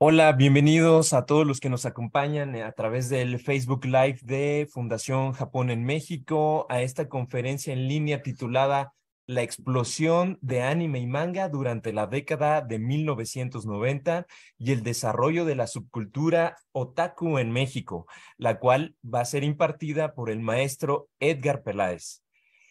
Hola, bienvenidos a todos los que nos acompañan eh, a través del Facebook Live de Fundación Japón en México a esta conferencia en línea titulada La explosión de anime y manga durante la década de 1990 y el desarrollo de la subcultura otaku en México, la cual va a ser impartida por el maestro Edgar Peláez.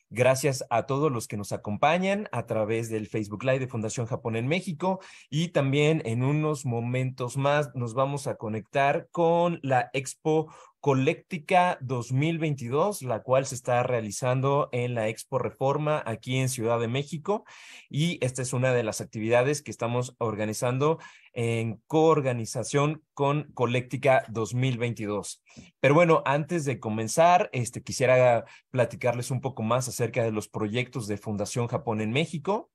Gracias a todos los que nos acompañan a través del Facebook Live de Fundación Japón en México y también en unos momentos más nos vamos a conectar con la Expo Colectica 2022, la cual se está realizando en la Expo Reforma aquí en Ciudad de México. Y esta es una de las actividades que estamos organizando en coorganización con Colectica 2022. Pero bueno, antes de comenzar, este, quisiera platicarles un poco más acerca de los proyectos de Fundación Japón en México.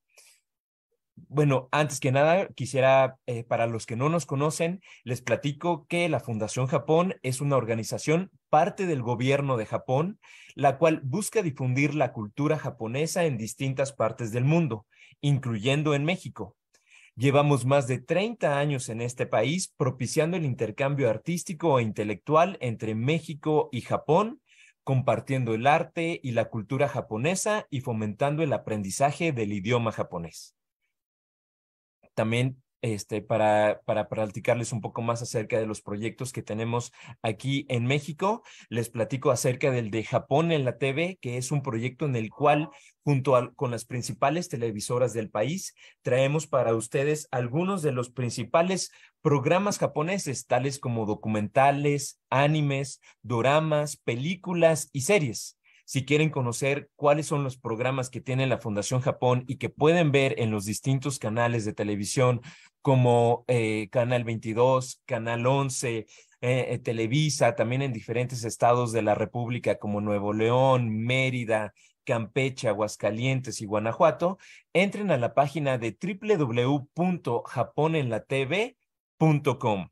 Bueno, antes que nada, quisiera, eh, para los que no nos conocen, les platico que la Fundación Japón es una organización parte del gobierno de Japón, la cual busca difundir la cultura japonesa en distintas partes del mundo, incluyendo en México. Llevamos más de 30 años en este país propiciando el intercambio artístico e intelectual entre México y Japón, compartiendo el arte y la cultura japonesa y fomentando el aprendizaje del idioma japonés. También este, para, para platicarles un poco más acerca de los proyectos que tenemos aquí en México. Les platico acerca del de Japón en la TV, que es un proyecto en el cual, junto con las principales televisoras del país, traemos para ustedes algunos de los principales programas japoneses, tales como documentales, animes, doramas, películas y series si quieren conocer cuáles son los programas que tiene la Fundación Japón y que pueden ver en los distintos canales de televisión como eh, Canal 22, Canal 11, eh, eh, Televisa, también en diferentes estados de la República como Nuevo León, Mérida, Campeche, Aguascalientes y Guanajuato, entren a la página de www.japonenlatv.com.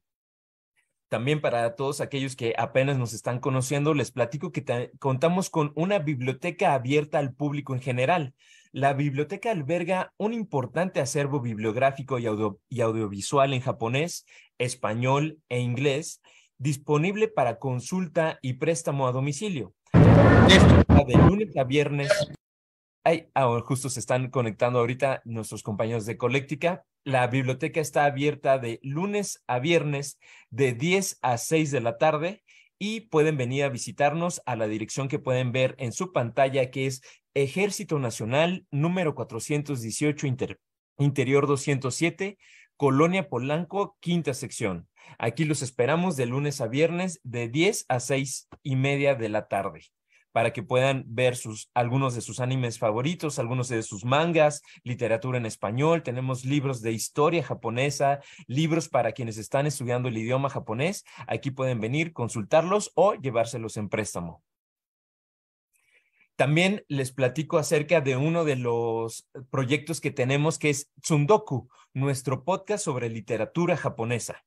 También para todos aquellos que apenas nos están conociendo, les platico que contamos con una biblioteca abierta al público en general. La biblioteca alberga un importante acervo bibliográfico y, audiovisual en japonés, español e inglés, disponible para consulta y préstamo a domicilio. de lunes a viernes ahora justo se están conectando ahorita nuestros compañeros de Colectica. La biblioteca está abierta de lunes a viernes de 10 a 6 de la tarde y pueden venir a visitarnos a la dirección que pueden ver en su pantalla, que es Ejército Nacional número 418 Interior 207, Colonia Polanco, quinta sección. Aquí los esperamos de lunes a viernes de 10 a 6 y media de la tarde para que puedan ver algunos de sus animes favoritos, algunos de sus mangas, literatura en español, tenemos libros de historia japonesa, libros para quienes están estudiando el idioma japonés. Aquí pueden venir, consultarlos o llevárselos en préstamo. También les platico acerca de uno de los proyectos que tenemos que es Tsundoku, nuestro podcast sobre literatura japonesa.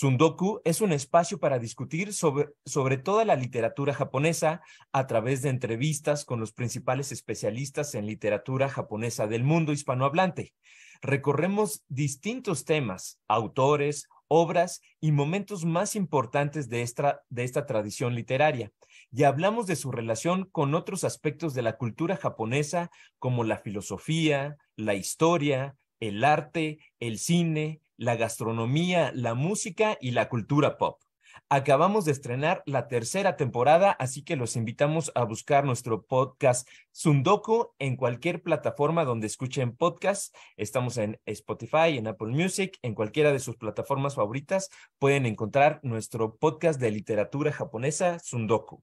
Sundoku es un espacio para discutir sobre, toda la literatura japonesa a través de entrevistas con los principales especialistas en literatura japonesa del mundo hispanohablante. Recorremos distintos temas, autores, obras y momentos más importantes de de esta tradición literaria, y hablamos de su relación con otros aspectos de la cultura japonesa como la filosofía, la historia, el arte, el cine, la gastronomía, la música y la cultura pop. Acabamos de estrenar la tercera temporada, así que los invitamos a buscar nuestro podcast Sundoku en cualquier plataforma donde escuchen podcast. Estamos en Spotify, en Apple Music, en cualquiera de sus plataformas favoritas. Pueden encontrar nuestro podcast de literatura japonesa Sundoku.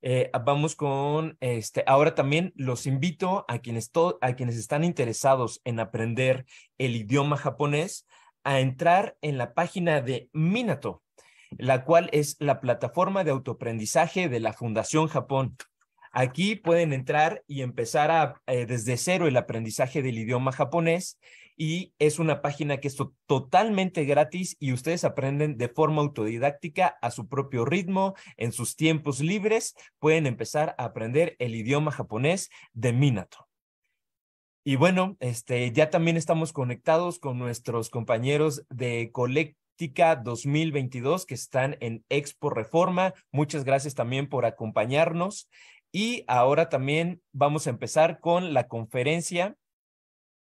Eh, vamos con este. Ahora también los invito a quienes, a quienes están interesados en aprender el idioma japonés a entrar en la página de Minato, la cual es la plataforma de autoaprendizaje de la Fundación Japón. Aquí pueden entrar y empezar eh, desde cero el aprendizaje del idioma japonés y es una página que es totalmente gratis y ustedes aprenden de forma autodidáctica a su propio ritmo, en sus tiempos libres, pueden empezar a aprender el idioma japonés de Minato. Y bueno, este, ya también estamos conectados con nuestros compañeros de Colectica 2022 que están en Expo Reforma. Muchas gracias también por acompañarnos. Y ahora también vamos a empezar con la conferencia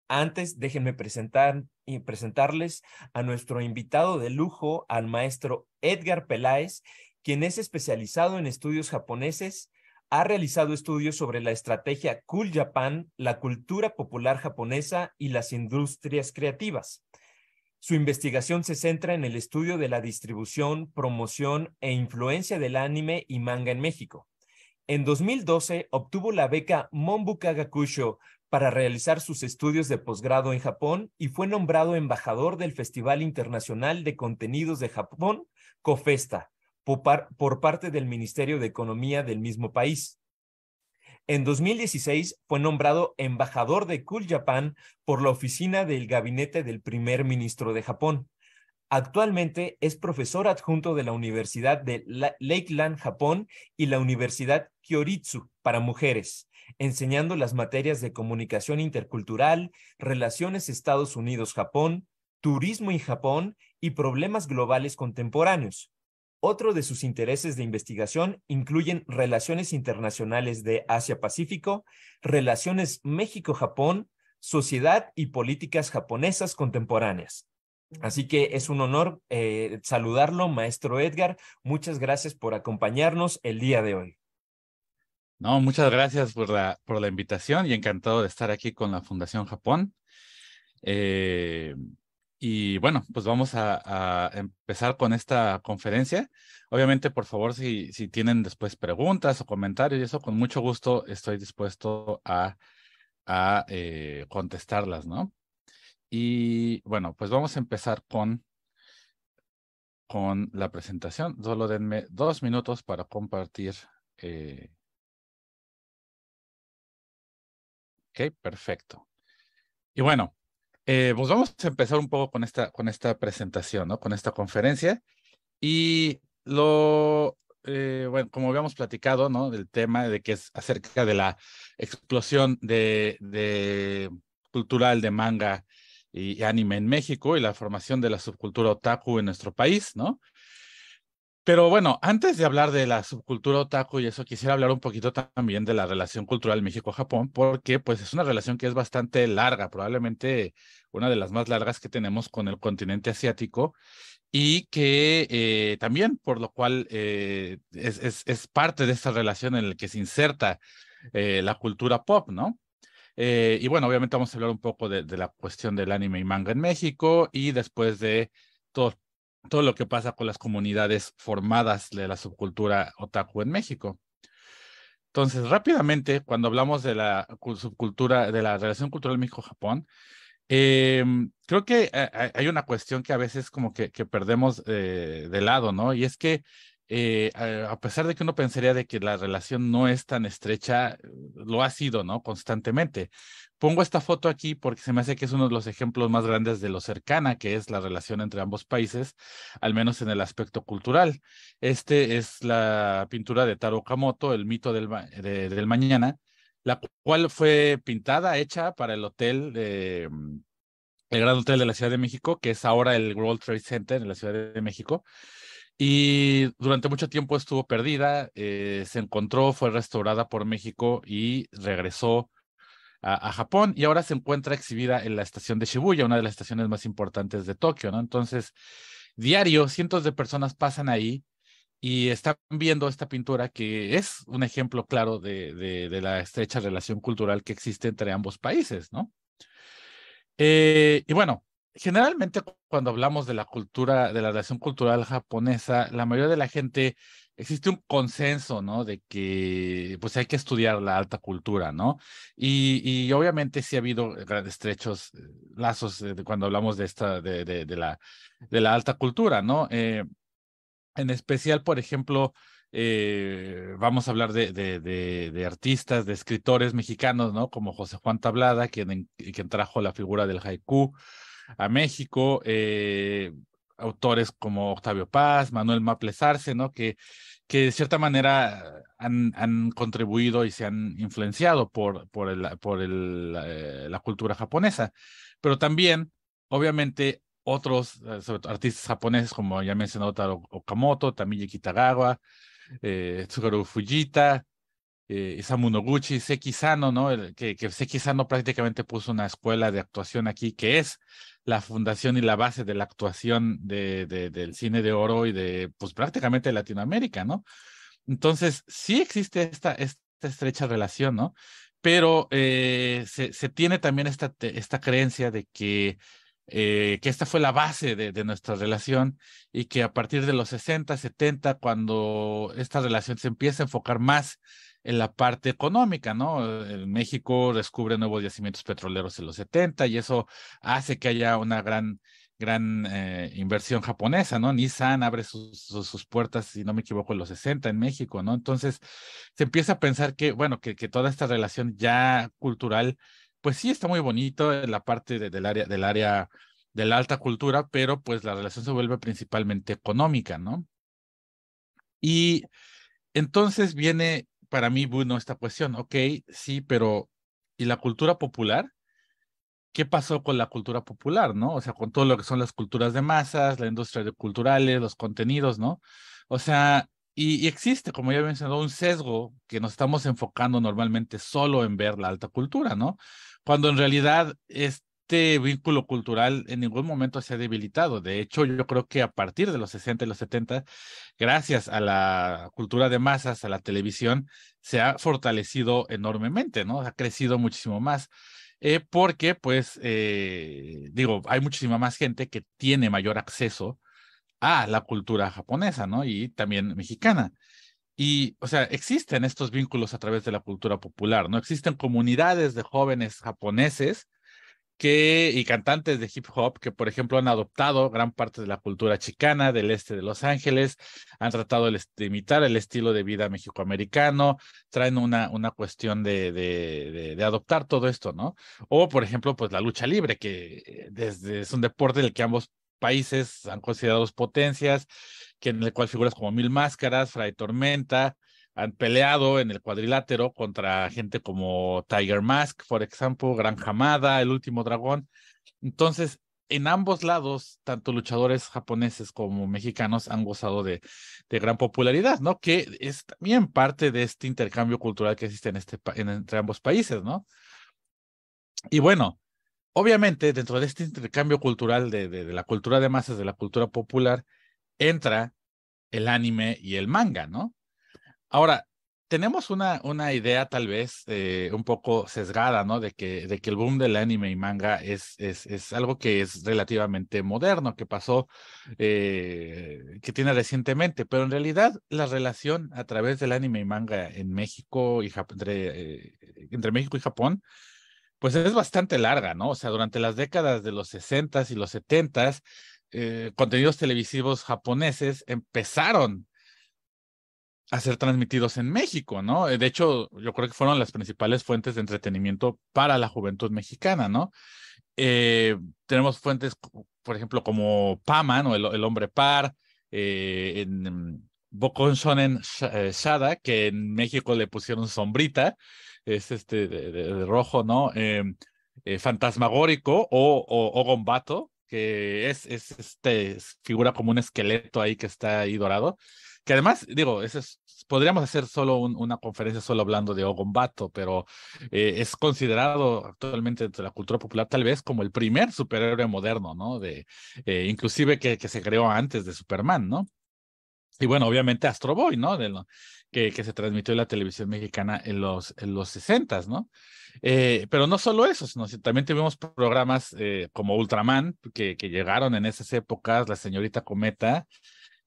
antes, déjenme presentar y eh, presentarles a nuestro invitado de lujo, al maestro Edgar Peláez, quien es especializado en estudios japoneses, ha realizado estudios sobre la estrategia Cool Japan, la cultura popular japonesa y las industrias creativas. Su investigación se centra en el estudio de la distribución, promoción e influencia del anime y manga en México. En 2012 obtuvo la beca Monbukagakusho, para realizar sus estudios de posgrado en Japón y fue nombrado embajador del Festival Internacional de Contenidos de Japón, COFESTA, por, parte del Ministerio de Economía del mismo país. En 2016 fue nombrado embajador de Cool Japan por la oficina del gabinete del primer ministro de Japón. Actualmente es profesor adjunto de la Universidad de Lakeland, Japón, y la Universidad Kyoritsu para mujeres, enseñando las materias de comunicación intercultural, relaciones Estados Unidos-Japón, turismo y Japón y problemas globales contemporáneos. Otro de sus intereses de investigación incluyen relaciones internacionales de Asia-Pacífico, relaciones México-Japón, sociedad y políticas japonesas contemporáneas. Así que es un honor eh, saludarlo, maestro Edgar. Muchas gracias por acompañarnos el día de hoy. No, muchas gracias por la, por la invitación y encantado de estar aquí con la Fundación Japón. Eh, y bueno, pues vamos a, empezar con esta conferencia. Obviamente, por favor, si, si tienen después preguntas o comentarios y eso, con mucho gusto estoy dispuesto a, a eh, contestarlas, ¿no? Y bueno, pues vamos a empezar con, con la presentación. Solo denme dos minutos para compartir. Eh, Ok, perfecto. Y bueno, eh, pues vamos a empezar un poco con esta, con esta presentación, ¿no? Con esta conferencia. Y lo, eh, bueno, como habíamos platicado, ¿no? Del tema de que es acerca de la explosión de, cultural de manga y anime en México y la formación de la subcultura otaku en nuestro país, ¿no? Pero bueno, antes de hablar de la subcultura otaku y eso, quisiera hablar un poquito también de la relación cultural México-Japón, porque pues es una relación que es bastante larga, probablemente una de las más largas que tenemos con el continente asiático y que eh, también por lo cual eh, es, parte de esta relación en la que se inserta eh, la cultura pop, ¿no? y bueno, obviamente vamos a hablar un poco de, de la cuestión del anime y manga en México y después de todos todo lo que pasa con las comunidades formadas de la subcultura otaku en México. Entonces, rápidamente, cuando hablamos de la subcultura, de la relación cultural México-Japón, em, creo que eh, hay una cuestión que a veces como que, perdemos eh, de lado, ¿no? Y es que eh, eh, a pesar de que uno pensaría de que la relación no es tan estrecha, lo ha sido, ¿no? Constantemente. Pongo esta foto aquí porque se me hace que es uno de los ejemplos más grandes de lo cercana que es la relación entre ambos países, al menos en el aspecto cultural. Este es la pintura de Taro Kamoto, El mito del, del mañana, la cual fue pintada, hecha para el hotel de mm, el Gran Hotel de la Ciudad de México, que es ahora el World Trade Center en la Ciudad de México. Y durante mucho tiempo estuvo perdida, eh, se encontró, fue restaurada por México y regresó a, Japón y ahora se encuentra exhibida en la estación de Shibuya, una de las estaciones más importantes de Tokio, ¿no? Entonces, diario, cientos de personas pasan ahí y están viendo esta pintura que es un ejemplo claro de, la estrecha relación cultural que existe entre ambos países, ¿no? Eh, y bueno, generalmente cuando hablamos de la cultura, de la relación cultural japonesa, la mayoría de la gente existe un consenso, ¿no? De que pues hay que estudiar la alta cultura, ¿no? Y, y obviamente sí ha habido estrechos eh, lazos eh, de, cuando hablamos de esta, de, la, de la alta cultura, ¿no? Eh, en especial, por ejemplo, vamos a hablar de, de, de, artistas, de escritores mexicanos, ¿no? Como José Juan Tablada, quien, quien trajo la figura del haiku, a México, eh, autores como Octavio Paz, Manuel Maples Arce, ¿no? Que, que de cierta manera han, contribuido y se han influenciado por, por, por eh, la cultura japonesa. Pero también, obviamente, otros eh, artistas japoneses como ya mencionó Taro Okamoto, Tamiji Kitagawa, Tsugaru Fujita, eh, Isamunoguchi, Seki Sano, ¿no? que, que Seki Sano prácticamente puso una escuela de actuación aquí, que es la fundación y la base de la actuación del cine de oro y de, pues prácticamente Latinoamérica, ¿no? Entonces, sí existe esta, estrecha relación, ¿no? Pero eh, se, tiene también esta, creencia de que, eh, que esta fue la base de, de, nuestra relación y que a partir de los 60, 70, cuando esta relación se empieza a enfocar más en la parte económica, ¿no? Eh, México descubre nuevos yacimientos petroleros en los 70 y eso hace que haya una gran gran eh, inversión japonesa, ¿no? Nissan abre sus, sus, puertas, si no me equivoco, en los 60 en México, ¿no? Entonces, se empieza a pensar que, bueno, que, que toda esta relación ya cultural, pues sí está muy bonito en la parte del área, del área de la alta cultura, pero pues la relación se vuelve principalmente económica, ¿no? Y entonces viene para mí, bueno, esta cuestión, ok, sí, pero ¿y la cultura popular? ¿Qué pasó con la cultura popular, no? O sea, con todo lo que son las culturas de masas, la industria de culturales, los contenidos, ¿no? O sea, y, existe, como ya mencionado, un sesgo que nos estamos enfocando normalmente solo en ver la alta cultura, ¿no? Cuando en realidad es, este vínculo cultural en ningún momento se ha debilitado. De hecho, yo creo que a partir de los 60 y los 70, gracias a la cultura de masas, a la televisión, se ha fortalecido enormemente, ¿no? Ha crecido muchísimo más. Eh, porque, pues, eh, digo, hay muchísima más gente que tiene mayor acceso a la cultura japonesa, ¿no? Y también mexicana. Y, o sea, existen estos vínculos a través de la cultura popular, ¿no? Existen comunidades de jóvenes japoneses y cantantes de hip hop que, por ejemplo, han adoptado gran parte de la cultura chicana del este de Los Ángeles, han tratado de imitar el estilo de vida mexicoamericano, traen una, una cuestión de, adoptar todo esto, ¿no? O, por ejemplo, pues la lucha libre, que eh, desde, es un deporte el que ambos países han considerado potencias, que en el cual figuras como Mil Máscaras, Fray Tormenta, han peleado en el cuadrilátero contra gente como Tiger Mask, por ejemplo, Gran Hamada, El Último Dragón. Entonces, en ambos lados, tanto luchadores japoneses como mexicanos han gozado de, gran popularidad, ¿no? Que es también parte de este intercambio cultural que existe este entre ambos países, ¿no? Y bueno, obviamente dentro de este intercambio cultural de la cultura de masas, de la cultura popular, entra el anime y el manga, ¿no? Ahora, tenemos una, una idea tal vez eh, un poco sesgada, ¿no? De que, de que el boom del anime y manga es, es, algo que es relativamente moderno, que pasó, eh, que tiene recientemente, pero en realidad la relación a través del anime y manga en México y entre, eh, entre, México y Japón, pues es bastante larga, ¿no? O sea, durante las décadas de los 60 y los 70s, contenidos televisivos japoneses empezaron a ser transmitidos en México, ¿no? Eh, de hecho, yo creo que fueron las principales fuentes de entretenimiento para la juventud mexicana, ¿no? Eh, tenemos fuentes, por ejemplo, como Paman o el, Hombre Par, eh, en Shonen eh, Shada, que en México le pusieron sombrita, es este de, rojo, ¿no? Em, fantasmagórico o, Gombato, que es, es este, figura como un esqueleto ahí que está ahí dorado que además, digo, podríamos hacer solo una conferencia solo hablando de Bato, pero eh, es considerado actualmente entre la cultura popular tal vez como el primer superhéroe moderno, ¿no? De, eh, inclusive que, que se creó antes de Superman, ¿no? Y bueno, obviamente Astro Boy, ¿no? De que, que, se transmitió en la televisión mexicana en los, en los 60, ¿no? Eh, pero no solo eso, sino también tuvimos programas como Ultraman, que, que, llegaron en esas épocas, La Señorita Cometa,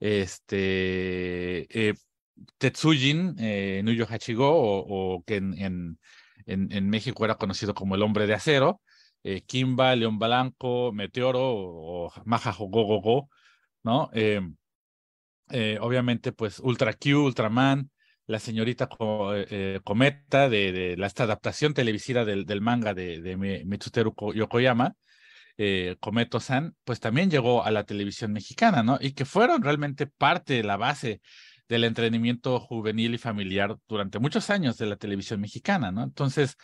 este, eh, Tetsujin, eh, Nuyo Hachigo, o, que en, en, México era conocido como el hombre de acero, eh, Kimba, León Blanco, Meteoro o, o Maja Gogogo, ¿no? Eh, obviamente, pues Ultra Q, Ultraman, la señorita Cometa de, de, esta adaptación televisiva del, manga de, de Mitsuteru Yokoyama, eh, Cometo San, pues también llegó a la televisión mexicana, ¿no? Y que fueron realmente parte de la base del entrenamiento juvenil y familiar durante muchos años de la televisión mexicana, ¿no? Entonces,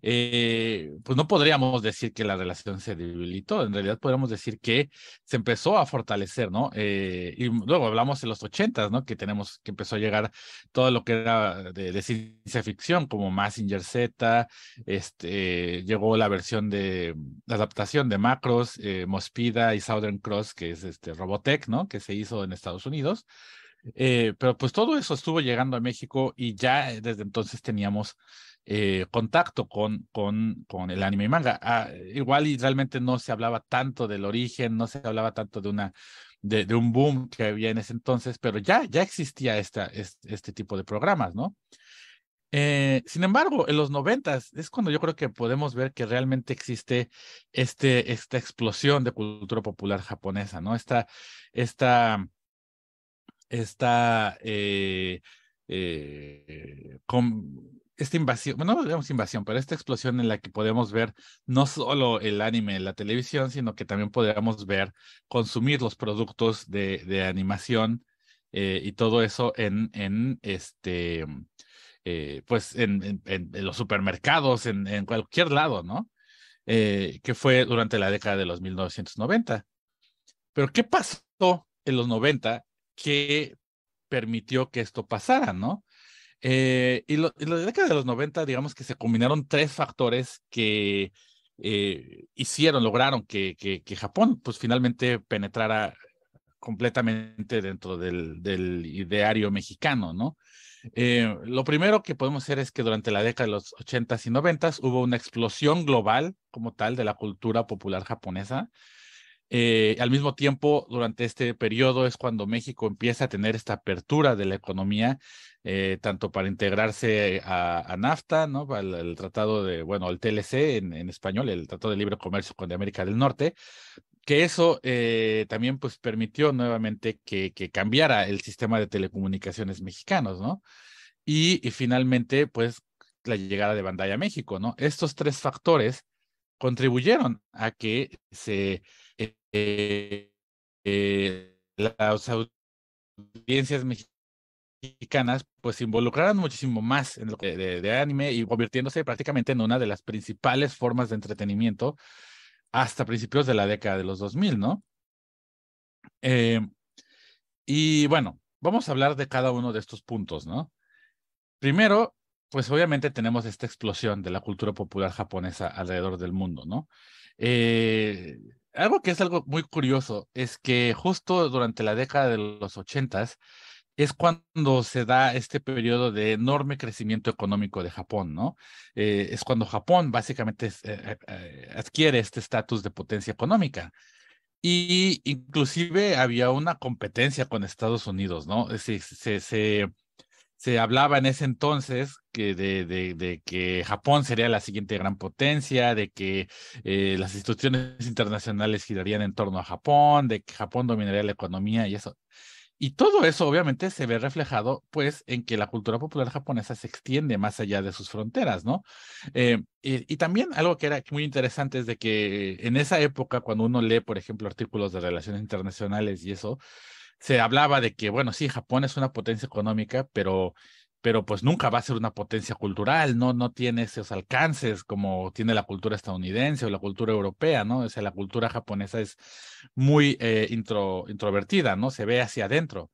eh, pues no podríamos decir que la relación se debilitó, en realidad podríamos decir que se empezó a fortalecer, ¿no? Eh, y luego hablamos en los ochentas, ¿no? Que tenemos, que empezó a llegar todo lo que era de, ciencia ficción, como Massinger Z, este, llegó la versión de la adaptación de Macros, eh, Mospida y Southern Cross, que es este Robotech, ¿no? Que se hizo en Estados Unidos. pero pues todo eso estuvo llegando a México y ya desde entonces teníamos eh, contacto con, con, con el anime y manga. Ah, igual y realmente no se hablaba tanto del origen, no se hablaba tanto de una de, un boom que había en ese entonces, pero ya, ya existía esta, este, tipo de programas, ¿no? Eh, sin embargo, en los noventas es cuando yo creo que podemos ver que realmente existe este, esta explosión de cultura popular japonesa, ¿no? Esta, esta, eh, con, esta invasión, bueno, no digamos invasión, pero esta explosión en la que podemos ver no solo el anime en la televisión, sino que también podemos ver, consumir los productos de, de animación eh, y todo eso en, en este, eh, pues en, los supermercados, en, cualquier lado, ¿no? Eh, que fue durante la década de los 1990. Pero ¿qué pasó en los 90 que permitió que esto pasara, ¿no? Eh, y, en la década de los 90, digamos que se combinaron tres factores que eh, hicieron, lograron que, que, Japón pues finalmente penetrara completamente dentro del, del ideario mexicano, ¿no? Eh, lo primero que podemos hacer es que durante la década de los 80s y 90s hubo una explosión global como tal de la cultura popular japonesa, eh, al mismo tiempo, durante este periodo es cuando México empieza a tener esta apertura de la economía, eh, tanto para integrarse a, NAFTA, ¿no? Al, tratado de, bueno, el TLC en, español, el Tratado de Libre Comercio con América del Norte, que eso eh, también pues permitió nuevamente que, que cambiara el sistema de telecomunicaciones mexicanos, ¿no? Y, y finalmente, pues la llegada de Bandai a México, ¿no? Estos tres factores contribuyeron a que se eh, eh, las audiencias mexicanas pues se involucraron muchísimo más en lo que de, de, anime y convirtiéndose prácticamente en una de las principales formas de entretenimiento hasta principios de la década de los 2000, ¿no? Eh, y bueno, vamos a hablar de cada uno de estos puntos, ¿no? Primero, pues obviamente tenemos esta explosión de la cultura popular japonesa alrededor del mundo, ¿no? Eh, algo que es algo muy curioso es que justo durante la década de los ochentas es cuando se da este periodo de enorme crecimiento económico de Japón, ¿no? Eh, es cuando Japón básicamente eh, eh, adquiere este estatus de potencia económica. Y inclusive había una competencia con Estados Unidos, ¿no? Se, se, se, se hablaba en ese entonces que de, que Japón sería la siguiente gran potencia, de que eh, las instituciones internacionales girarían en torno a Japón, de que Japón dominaría la economía y eso. Y todo eso obviamente se ve reflejado pues en que la cultura popular japonesa se extiende más allá de sus fronteras, ¿no? Eh, y, y, también algo que era muy interesante es de que eh, en esa época, cuando uno lee, por ejemplo, artículos de relaciones internacionales y eso, se hablaba de que, bueno, sí, Japón es una potencia económica, pero, pero pues nunca va a ser una potencia cultural, ¿no? No tiene esos alcances como tiene la cultura estadounidense o la cultura europea, ¿no? O sea, la cultura japonesa es muy eh, intro, introvertida, ¿no? Se ve hacia adentro.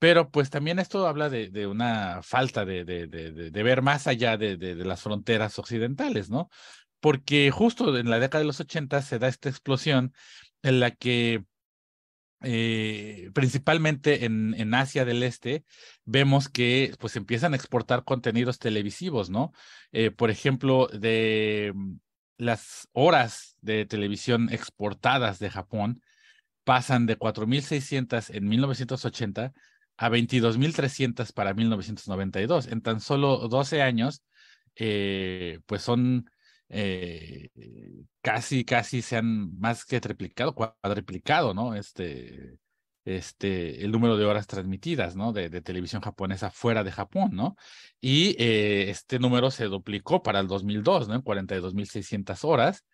Pero pues también esto habla de, de una falta de, de, de, ver más allá de, las fronteras occidentales, ¿no? Porque justo en la década de los 80 se da esta explosión en la que eh, principalmente en, Asia del Este, vemos que pues empiezan a exportar contenidos televisivos, ¿no? Eh, por ejemplo, de mm, las horas de televisión exportadas de Japón pasan de 4.600 en 1980 a 22.300 para 1992. En tan solo 12 años, eh, pues son eh, casi, casi se han más que triplicado, cuadriplicado, ¿no? Este, este, el número de horas transmitidas, ¿no? De, de televisión japonesa fuera de Japón, ¿no? Y eh, este número se duplicó para el 2002, ¿no? En 42.600 horas.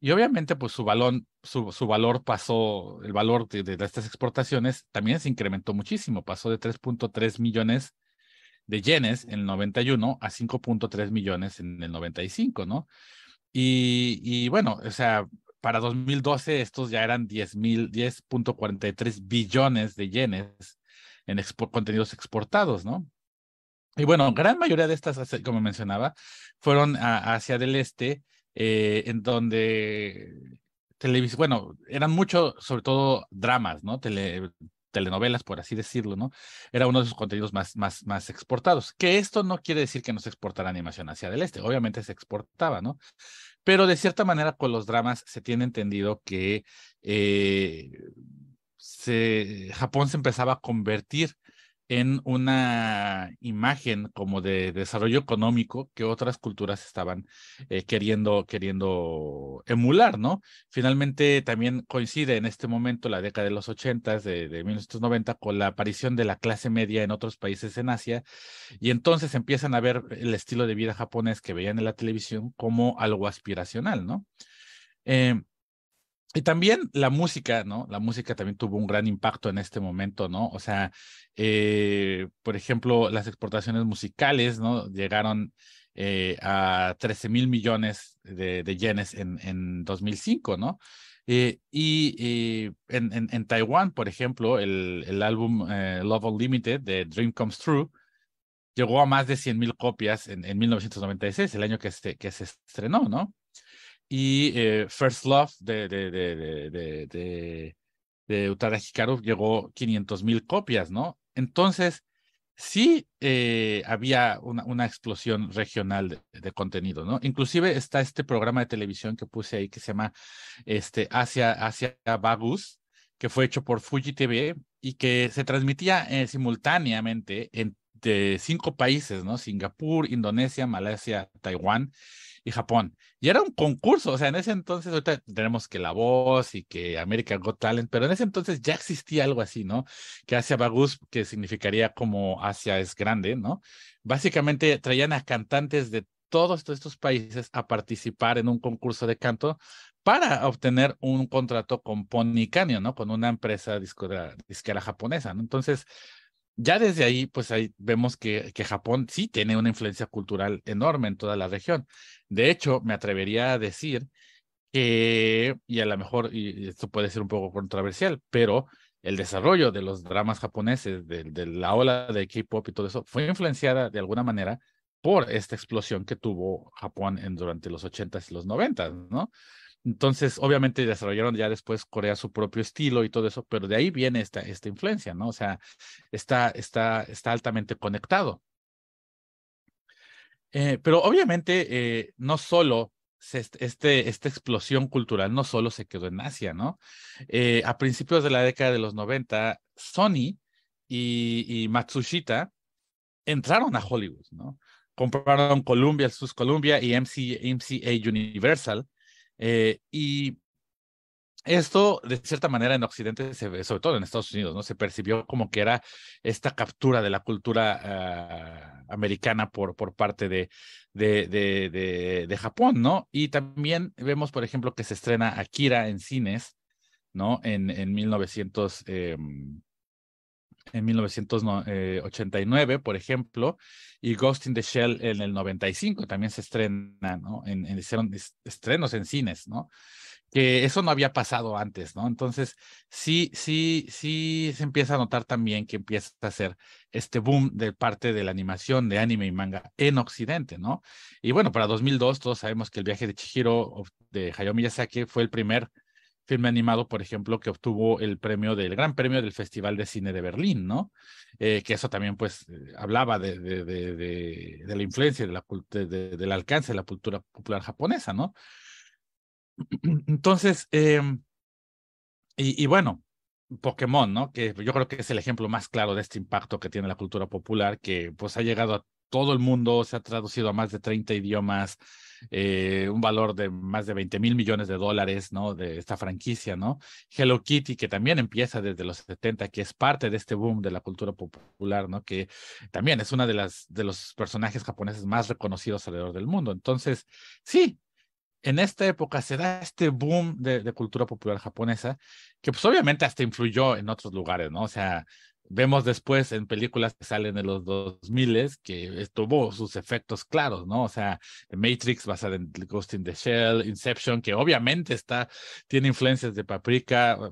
Y obviamente, pues su, valor, su, valor pasó, el valor de, estas exportaciones también se incrementó muchísimo, pasó de 3.3 millones de yenes en el 91 a 5.3 millones en el 95, ¿no? Y, bueno, o sea, para 2012 estos ya eran 10.43 billones de yenes en contenidos exportados, ¿no? Y bueno, gran mayoría de estas, como mencionaba, fueron hacia del este, eh, en donde televisión, bueno, eran mucho, sobre todo dramas, ¿no? Tele telenovelas, por así decirlo, ¿no? Era uno de sus contenidos más, más, más exportados. Que esto no quiere decir que no se exportara animación hacia el este, obviamente se exportaba, ¿no? Pero de cierta manera con los dramas se tiene entendido que eh, Japón se empezaba a convertir en una imagen como de desarrollo económico que otras culturas estaban eh, queriendo, queriendo emular, ¿no? Finalmente también coincide en este momento la década de los ochentas, de, 1990, con la aparición de la clase media en otros países en Asia, y entonces empiezan a ver el estilo de vida japonés que veían en la televisión como algo aspiracional, ¿no? Eh, y también la música, ¿no? La música también tuvo un gran impacto en este momento, ¿no? O sea, eh, por ejemplo, las exportaciones musicales, ¿no? Llegaron eh, a 13 mil millones de, yenes en, en 2005, ¿no? Eh, y en, en, Taiwán, por ejemplo, el, el álbum Love Unlimited de Dream Comes True llegó a más de 100 mil copias en, en 1996, el año que, este, que se estrenó, ¿no? y eh, First Love de, de, de, de Utara Hikaru llegó 500 mil copias, ¿no? Entonces, sí eh, había una, una, explosión regional de, contenido, ¿no? Inclusive está este programa de televisión que puse ahí que se llama este, Asia, Asia Bagus, que fue hecho por Fuji TV y que se transmitía eh, simultáneamente en de cinco países, ¿no? Singapur, Indonesia, Malasia, Taiwán y Japón. Y era un concurso, o sea, en ese entonces, ahorita tenemos que La Voz y que America Got Talent, pero en ese entonces ya existía algo así, ¿no? Que Asia Bagus, que significaría como Asia es grande, ¿no? Básicamente traían a cantantes de todos estos países a participar en un concurso de canto para obtener un contrato con Pony Canyon, ¿no? Con una empresa discográfica japonesa, ¿no? Entonces, ya desde ahí, pues ahí vemos que, que, Japón sí tiene una influencia cultural enorme en toda la región. De hecho, me atrevería a decir que, y a lo mejor, esto puede ser un poco controversial, pero el desarrollo de los dramas japoneses, de, la ola de K-pop y todo eso, fue influenciada de alguna manera por esta explosión que tuvo Japón en, durante los 80s y los 90s, ¿no? Entonces, obviamente desarrollaron ya después Corea su propio estilo y todo eso, pero de ahí viene esta, esta influencia, ¿no? O sea, está, está, está altamente conectado. Eh, pero obviamente eh, no solo este, esta explosión cultural no solo se quedó en Asia, ¿no? Eh, a principios de la década de los 90, Sony y, Matsushita entraron a Hollywood, ¿no? Compraron Columbia, sus Columbia y MCA Universal eh, y esto, de cierta manera, en Occidente, se, sobre todo en Estados Unidos, ¿no? Se percibió como que era esta captura de la cultura ah, americana por, por parte de, de, de, Japón, ¿no? Y también vemos, por ejemplo, que se estrena Akira en cines, ¿no? En, en 1900 en 1989, eh, por ejemplo, y Ghost in the Shell en el 95 también se estrena, ¿no? En, hicieron estrenos en cines, ¿no? Que eso no había pasado antes, ¿no? Entonces, sí, sí, sí se empieza a notar también que empieza a ser este boom de parte de la animación de anime y manga en Occidente, ¿no? Y bueno, para 2002 todos sabemos que el viaje de Chihiro de Hayao Miyazaki fue el primer filme animado, por ejemplo, que obtuvo el premio del Gran Premio del Festival de Cine de Berlín, ¿no? Eh, que eso también, pues, eh, hablaba de, la influencia de la, del alcance de la cultura popular japonesa, ¿no? Entonces, em, y, bueno, Pokémon, ¿no? Que yo creo que es el ejemplo más claro de este impacto que tiene la cultura popular, que pues ha llegado a todo el mundo, se ha traducido a más de 30 idiomas, eh, un valor de más de 20 mil millones de dólares, ¿no? De esta franquicia, ¿no? Hello Kitty, que también empieza desde los 70, que es parte de este boom de la cultura popular, ¿no? Que también es una de las de los personajes japoneses más reconocidos alrededor del mundo. Entonces, sí, en esta época se da este boom de, de, cultura popular japonesa, que pues obviamente hasta influyó en otros lugares, ¿no? O sea, Vemos después en películas que salen de los 2000 que tuvo sus efectos claros, ¿no? O sea, Matrix basada en Ghost in the Shell, Inception, que obviamente está, tiene influencias de Paprika, mm,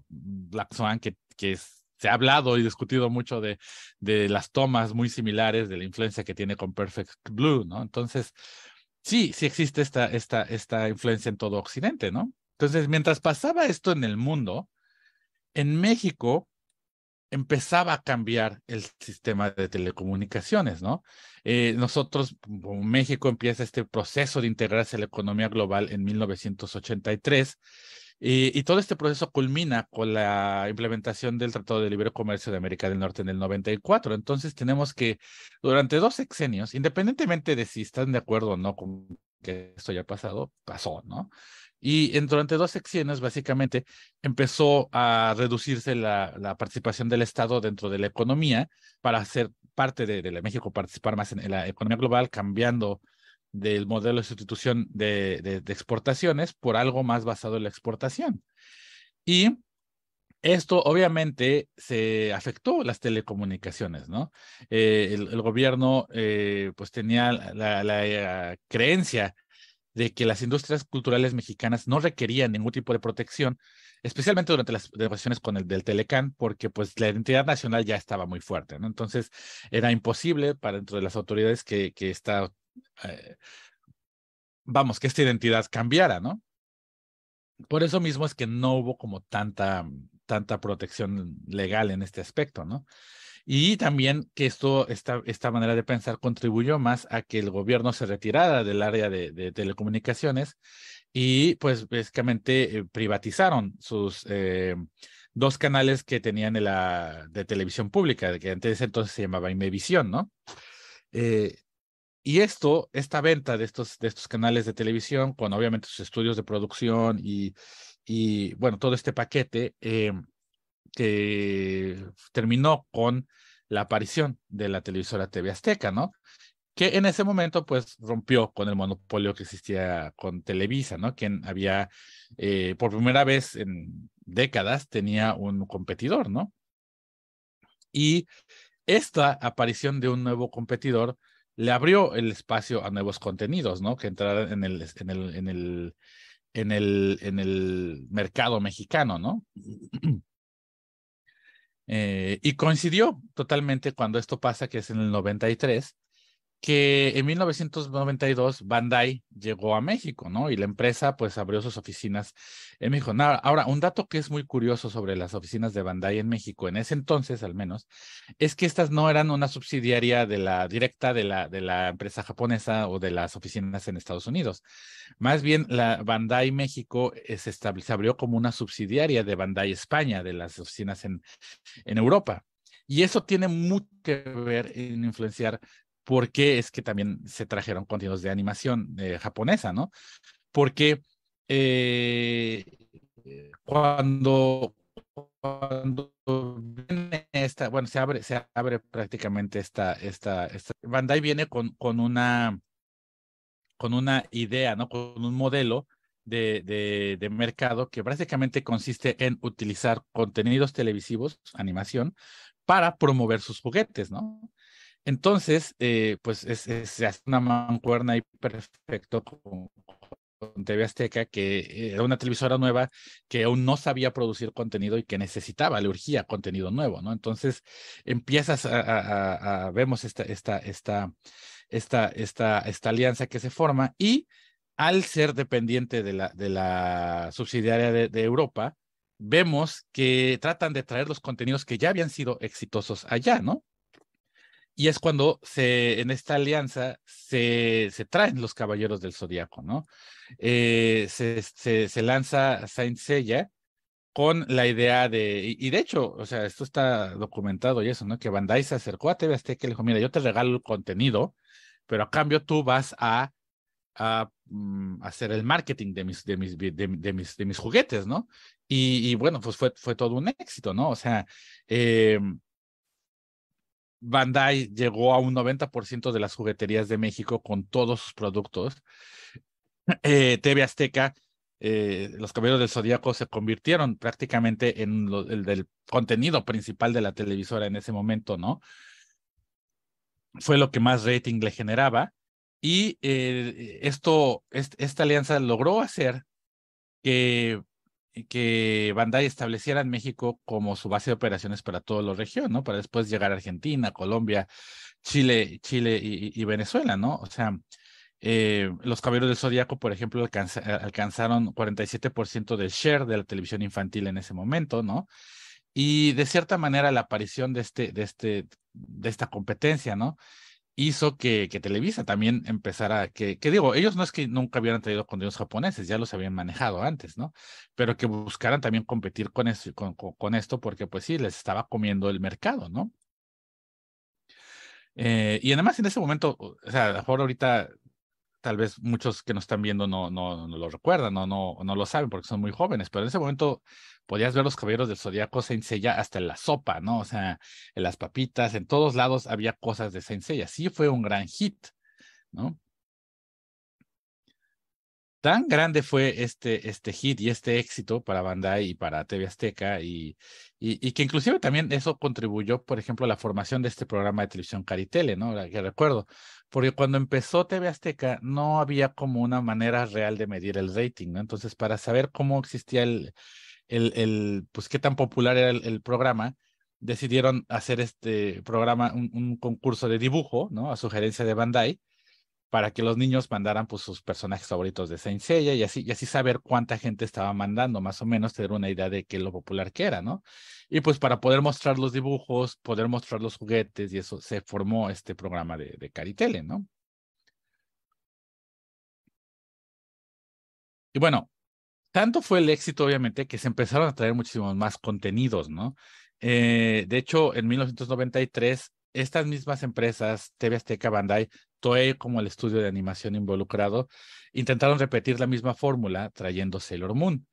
Black Swan, que, que se ha hablado y discutido mucho de, de, las tomas muy similares, de la influencia que tiene con Perfect Blue, ¿no? Entonces, sí, sí existe esta, esta, esta influencia en todo Occidente, ¿no? Entonces, mientras pasaba esto en el mundo, en México empezaba a cambiar el sistema de telecomunicaciones, ¿no? Eh, nosotros, México empieza este proceso de integrarse a la economía global en 1983 y, eh, y, todo este proceso culmina con la implementación del Tratado de Libre Comercio de América del Norte en el 94. Entonces tenemos que durante dos sexenios, independientemente de si están de acuerdo o no con que esto haya pasado, pasó, ¿no? Y eh, durante dos secciones, básicamente, empezó a reducirse la, participación del Estado dentro de la economía para hacer parte de, México, participar más en, la economía global, cambiando del modelo de sustitución de, exportaciones por algo más basado en la exportación. Y esto obviamente se afectó las telecomunicaciones, ¿no? Eh, el, gobierno eh, pues tenía la creencia de que las industrias culturales mexicanas no requerían ningún tipo de protección, especialmente durante las negociaciones con el del Telecán, porque pues la identidad nacional ya estaba muy fuerte, ¿no? Entonces era imposible para dentro de las autoridades que, esta, eh, vamos, que esta identidad cambiara, ¿no? Por eso mismo es que no hubo como tanta, tanta protección legal en este aspecto, ¿no? Y también que esto, esta, esta manera de pensar contribuyó más a que el gobierno se retirara del área de, telecomunicaciones y pues básicamente eh, privatizaron sus eh, dos canales que tenían de, la, de televisión pública, que antes entonces se llamaba Imevisión, ¿no? Eh, y esto, esta venta de estos, de estos canales de televisión, con obviamente sus estudios de producción y, y bueno, todo este paquete, em, que terminó con la aparición de la televisora TV Azteca, ¿no? Que en ese momento, pues, rompió con el monopolio que existía con Televisa, ¿no? Quien había, eh, por primera vez en décadas, tenía un competidor, ¿no? Y esta aparición de un nuevo competidor le abrió el espacio a nuevos contenidos, ¿no? Que entraran en el, en el, en el, en el, en el mercado mexicano, ¿no? Eh, y coincidió totalmente cuando esto pasa, que es en el 93, que en 1992 Bandai llegó a México, ¿no? Y la empresa pues abrió sus oficinas en México. Ahora, un dato que es muy curioso sobre las oficinas de Bandai en México, en ese entonces al menos, es que estas no eran una subsidiaria de la directa de la, de la empresa japonesa o de las oficinas en Estados Unidos. Más bien, la Bandai México eh, se, se abrió como una subsidiaria de Bandai España, de las oficinas en, en Europa. Y eso tiene mucho que ver en influenciar porque es que también se trajeron contenidos de animación eh, japonesa, ¿no? Porque eh, cuando, viene esta, bueno, se abre, se abre prácticamente esta, esta, esta Bandai viene con, con una con una idea, ¿no? Con un modelo de, de, de, mercado que básicamente consiste en utilizar contenidos televisivos, animación, para promover sus juguetes, ¿no? Entonces, eh, pues es, hace una mancuerna ahí perfecto con, TV Azteca, que era una televisora nueva que aún no sabía producir contenido y que necesitaba, le urgía contenido nuevo, ¿no? Entonces empiezas a, vemos esta, esta, esta, esta, esta, esta alianza que se forma y al ser dependiente de la, de la subsidiaria de Europa, vemos que tratan de traer los contenidos que ya habían sido exitosos allá, ¿no? Y es cuando se, en esta alianza se, se traen los caballeros del zodiaco, ¿no? Eh, se, se, lanza Saint Seiya con la idea de, y, de hecho, o sea, esto está documentado y eso, ¿no? Que Bandai se acercó a TV Azteca y le dijo, mira, yo te regalo el contenido, pero a cambio tú vas a, a, mm, hacer el marketing de mis, de mis, de, mis, de mis juguetes, ¿no? Y, bueno, pues fue, fue todo un éxito, ¿no? O sea, em, Bandai llegó a un 90% de las jugueterías de México con todos sus productos. Eh, TV Azteca, eh, los Caballeros del Zodíaco se convirtieron prácticamente en el, contenido principal de la televisora en ese momento, ¿no? Fue lo que más rating le generaba. Y eh, esto, esta alianza logró hacer que que Bandai estableciera en México como su base de operaciones para toda la región, ¿no? Para después llegar a Argentina, Colombia, Chile, Chile y, Venezuela, ¿no? O sea, eh, los Caballeros del Zodíaco, por ejemplo, alcanzaron 47% del share de la televisión infantil en ese momento, ¿no? Y de cierta manera la aparición de, este, de, este, de esta competencia, ¿no? hizo que, Televisa también empezara, que, que digo, ellos no es que nunca hubieran traído contenidos japoneses, ya los habían manejado antes, ¿no? Pero que buscaran también competir con, con, con, esto porque pues sí, les estaba comiendo el mercado, ¿no? Eh, y además en ese momento, o sea, a lo mejor ahorita tal vez muchos que nos están viendo no, no, no lo recuerdan, no, no, no lo saben porque son muy jóvenes, pero en ese momento podías ver los caballeros del zodiaco Saint Seiya hasta en la sopa, ¿no? O sea, en las papitas, en todos lados había cosas de Saint Seiya. Sí fue un gran hit, ¿no? Tan grande fue este, este hit y este éxito para Bandai y para TV Azteca y, y, que inclusive también eso contribuyó, por ejemplo, a la formación de este programa de televisión Caritele, ¿no? Que recuerdo, porque cuando empezó TV Azteca no había como una manera real de medir el rating, ¿no? Entonces, para saber cómo existía el, el, el pues qué tan popular era el, programa, decidieron hacer este programa, un, concurso de dibujo, ¿no? A sugerencia de Bandai para que los niños mandaran pues, sus personajes favoritos de Saint y así, saber cuánta gente estaba mandando, más o menos tener una idea de qué lo popular que era, ¿no? Y pues para poder mostrar los dibujos, poder mostrar los juguetes y eso, se formó este programa de, de Caritele, ¿no? Y bueno, tanto fue el éxito, obviamente, que se empezaron a traer muchísimos más contenidos, ¿no? Eh, de hecho, en 1993, estas mismas empresas, TV Azteca, Bandai, como el estudio de animación involucrado, intentaron repetir la misma fórmula trayendo Sailor Moon,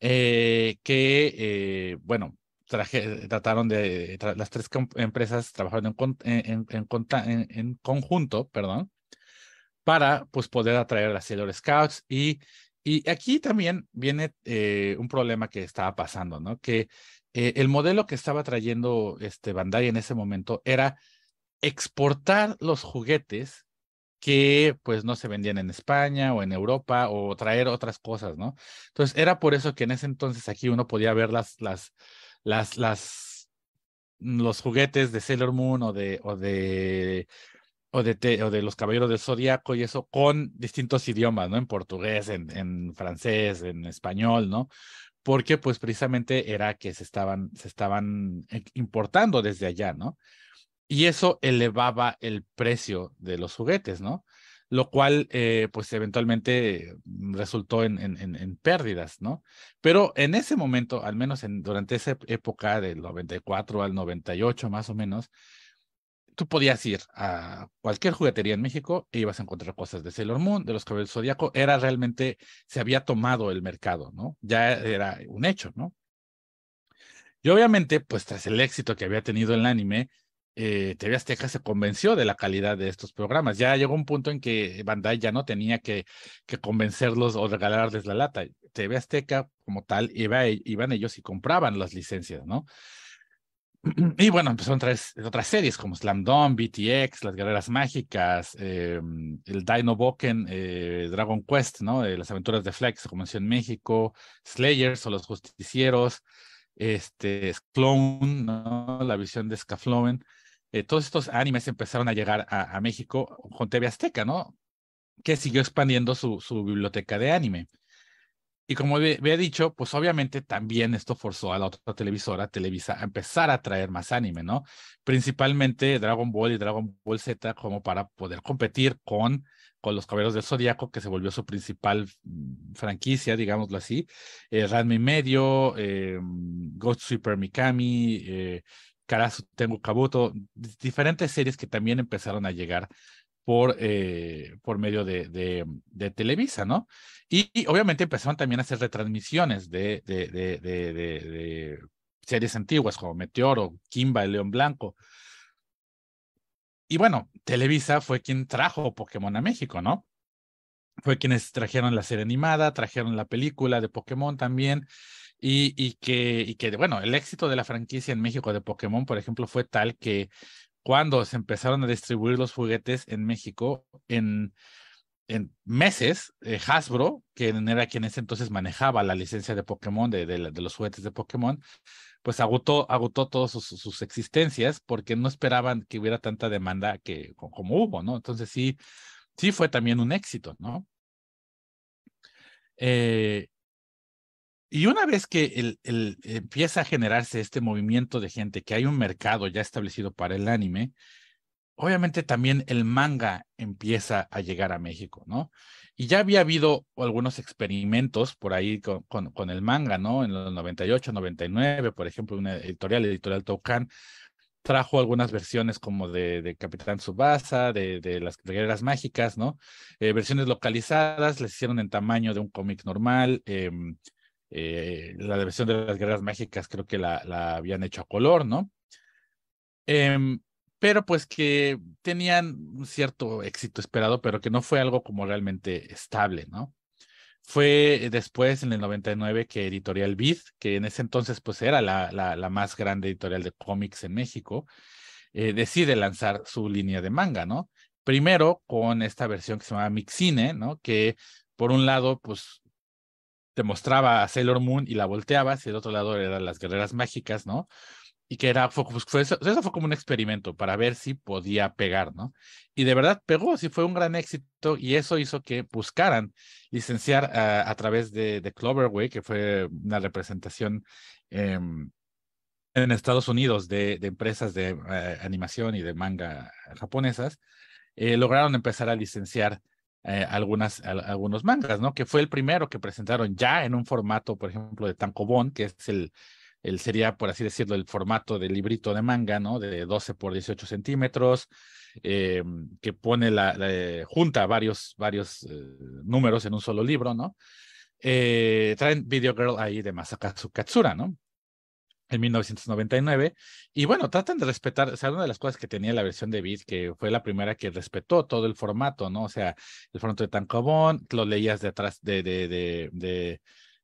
eh, que, eh, bueno, trataron de, las tres empresas trabajaron en, conjunto, perdón, para pues poder atraer a Sailor Scouts y... Y aquí también viene eh, un problema que estaba pasando, ¿no? Que el modelo que estaba trayendo este Bandai en ese momento era exportar los juguetes que pues no se vendían en España o en Europa o traer otras cosas, ¿no? Entonces era por eso que en ese entonces aquí uno podía ver las, las, las, mm, los juguetes de Sailor Moon o de, o de, o de, o de los Caballeros del Zodíaco y eso con distintos idiomas, ¿no? En portugués, en, en francés, en español, ¿no? Porque pues precisamente era que se estaban, se estaban eh, importando desde allá, ¿no? y eso elevaba el precio de los juguetes, ¿no? Lo cual, eh, pues eventualmente resultó en, en, pérdidas, ¿no? Pero en ese momento, al menos en, durante esa época del 94 al 98 más o menos, tú podías ir a cualquier juguetería en México e ibas a encontrar cosas de Sailor Moon, de los cabellos zodiaco, era realmente, se había tomado el mercado, ¿no? Ya era un hecho, ¿no? Y obviamente, pues tras el éxito que había tenido el anime, eh, TV Azteca se convenció de la calidad de estos programas. Ya llegó un punto en que Bandai ya no tenía que, convencerlos o regalarles la lata. TV Azteca, como tal, iba, iban ellos y compraban las licencias, ¿no? Y bueno, empezaron pues otras series como Slam Dunk, BTX, Las Guerreras Mágicas, eh, el Dino Boken, eh, Dragon Quest, ¿no? Las aventuras de Flex, se en México, Slayers o Los Justicieros, este, ¿no? La visión de Scaflowen. Eh, todos estos animes empezaron a llegar a, México con TV Azteca, ¿no? Que siguió expandiendo su, su biblioteca de anime. Y como había dicho, pues obviamente también esto forzó a la otra televisora, Televisa, a empezar a traer más anime, ¿no? Principalmente Dragon Ball y Dragon Ball Z, como para poder competir con, con los Caballeros del Zodíaco, que se volvió su principal mm, franquicia, digámoslo así. Eh, Medio, eh, Ghost Super Mikami, eh, Karasu Tengu Kabuto, diferentes series que también empezaron a llegar por, eh, por medio de, de, Televisa, ¿no? Y, obviamente empezaron también a hacer retransmisiones de, de series antiguas como Meteoro, Kimba, El León Blanco. Y bueno, Televisa fue quien trajo Pokémon a México, ¿no? Fue quienes trajeron la serie animada, trajeron la película de Pokémon también. Y, que, bueno, el éxito de la franquicia en México de Pokémon, por ejemplo, fue tal que cuando se empezaron a distribuir los juguetes en México, en, meses, eh, Hasbro, que era quien en ese entonces manejaba la licencia de Pokémon, de, los juguetes de Pokémon, pues agotó, agotó todas sus, existencias porque no esperaban que hubiera tanta demanda que, como hubo, ¿no? Entonces sí, sí fue también un éxito, ¿no? Eh, y una vez que el, empieza a generarse este movimiento de gente, que hay un mercado ya establecido para el anime, obviamente también el manga empieza a llegar a México, ¿no? Y ya había habido algunos experimentos por ahí con, el manga, ¿no? En los 98, 99, por ejemplo, una editorial, editorial Toucan, trajo algunas versiones como de, Capitán Subasa, de, las guerreras mágicas, ¿no? Eh, versiones localizadas, les hicieron en tamaño de un cómic normal. Em, eh, la versión de las guerras mágicas creo que la, habían hecho a color, ¿no? Em, pero pues que tenían un cierto éxito esperado, pero que no fue algo como realmente estable, ¿no? Fue después, en el 99, que Editorial Vid, que en ese entonces pues era la, más grande editorial de cómics en México, eh, decide lanzar su línea de manga, ¿no? Primero con esta versión que se llama Mixine, ¿no? Que por un lado, pues te mostraba a Sailor Moon y la volteabas, y del otro lado eran las guerreras mágicas, ¿no? Y que era, pues, eso, fue como un experimento para ver si podía pegar, ¿no? Y de verdad pegó, sí fue un gran éxito, y eso hizo que buscaran licenciar a través de, Cloverway, que fue una representación em, en Estados Unidos de, empresas de eh, animación y de manga japonesas, eh, lograron empezar a licenciar eh, algunas, algunos mangas, ¿no? Que fue el primero que presentaron ya en un formato, por ejemplo, de Tankobon, que es el, el sería, por así decirlo, el formato de librito de manga, ¿no? De 12 por 18 centímetros, em, que pone la, eh, junta varios, varios eh, números en un solo libro, ¿no? traen Video Girl ahí de Masakazu Katsura, ¿no? en 1999. Y bueno, tratan de respetar, o sea, una de las cosas que tenía la versión de Beat, que fue la primera que respetó todo el formato, ¿no? O sea, el formato de Tancobón, lo leías de atrás, de, de, de, de,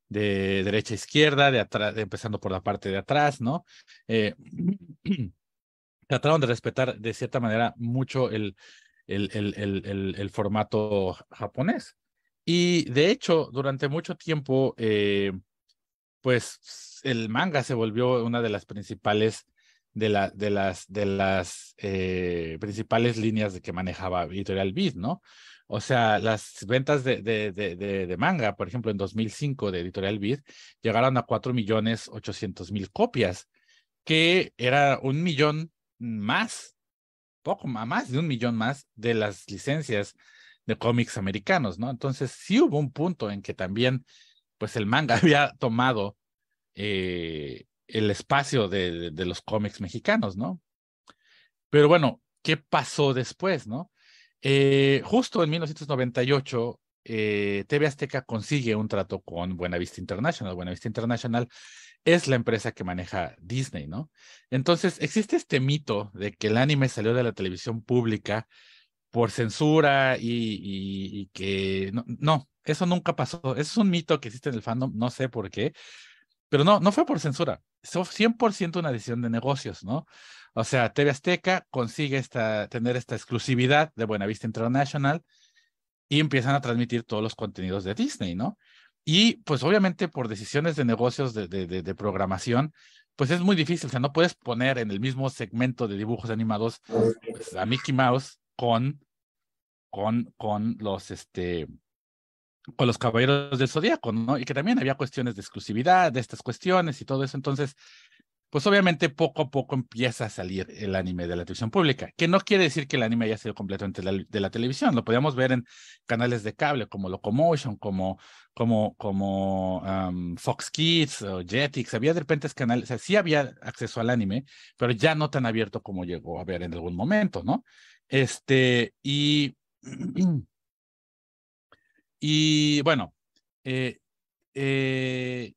de derecha a izquierda, de atrás, empezando por la parte de atrás, ¿no? Eh, trataron de respetar de cierta manera mucho el, el, el, el formato japonés. Y de hecho, durante mucho tiempo, eh, pues el manga se volvió una de las principales de, las, eh, principales líneas de que manejaba Editorial Beat, ¿no? O sea, las ventas de, manga, por ejemplo, en 2005 de Editorial Beat, llegaron a 4.800.000 millones copias, que era un millón más, poco más de un millón más de las licencias de cómics americanos, ¿no? Entonces sí hubo un punto en que también pues el manga había tomado eh, el espacio de, los cómics mexicanos, ¿no? Pero bueno, ¿qué pasó después, no? Eh, justo en 1998, eh, TV Azteca consigue un trato con Buenavista International. Buenavista International es la empresa que maneja Disney, ¿no? Entonces, existe este mito de que el anime salió de la televisión pública por censura y, que no, no, eso nunca pasó. Eso es un mito que existe en el fandom, no sé por qué. Pero no, no fue por censura. es 100% una decisión de negocios, ¿no? O sea, TV Azteca consigue esta, tener esta exclusividad de Buenavista International y empiezan a transmitir todos los contenidos de Disney, ¿no? Y pues obviamente por decisiones de negocios de, programación, pues es muy difícil. O sea, no puedes poner en el mismo segmento de dibujos animados pues, a Mickey Mouse con, con, con los, este, con los caballeros del zodiaco, ¿no? Y que también había cuestiones de exclusividad, de estas cuestiones y todo eso. Entonces, pues obviamente poco a poco empieza a salir el anime de la televisión pública, que no quiere decir que el anime haya sido completamente de la, televisión, lo podíamos ver en canales de cable como Locomotion, como, como, como Fox Kids o Jetix, había de repente canales, o sea, sí había acceso al anime, pero ya no tan abierto como llegó a ver en algún momento, ¿no? Este, y... Y bueno, eh, eh,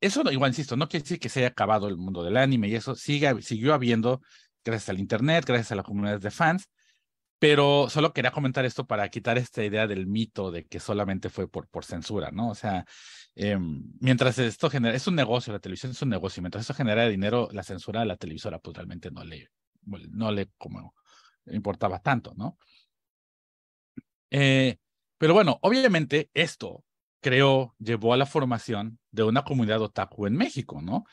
eso, igual insisto, no quiere decir que se haya acabado el mundo del anime y eso sigue, siguió habiendo gracias al Internet, gracias a las comunidades de fans, pero solo quería comentar esto para quitar esta idea del mito de que solamente fue por, por censura, ¿no? O sea, em, mientras esto genera, es un negocio, la televisión es un negocio, y mientras eso genera dinero, la censura de la televisora pues realmente no le, no le como importaba tanto, ¿no? Eh, pero bueno, obviamente esto creo llevó a la formación de una comunidad otaku en México, ¿no?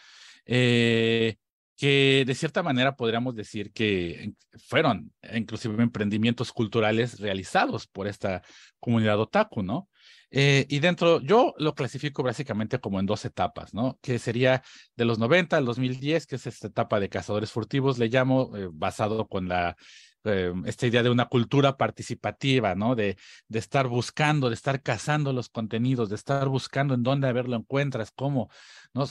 Eh, que de cierta manera podríamos decir que fueron e inclusive emprendimientos culturales realizados por esta comunidad otaku, ¿no? Eh, y dentro, yo lo clasifico básicamente como en dos etapas, ¿no? Que sería de los 90 al 2010, que es esta etapa de cazadores furtivos, le llamo eh, basado con la eh, esta idea de una cultura participativa, ¿no? De, estar buscando, de estar cazando los contenidos, de estar buscando en dónde haberlo ver encuentras, cómo, ¿no?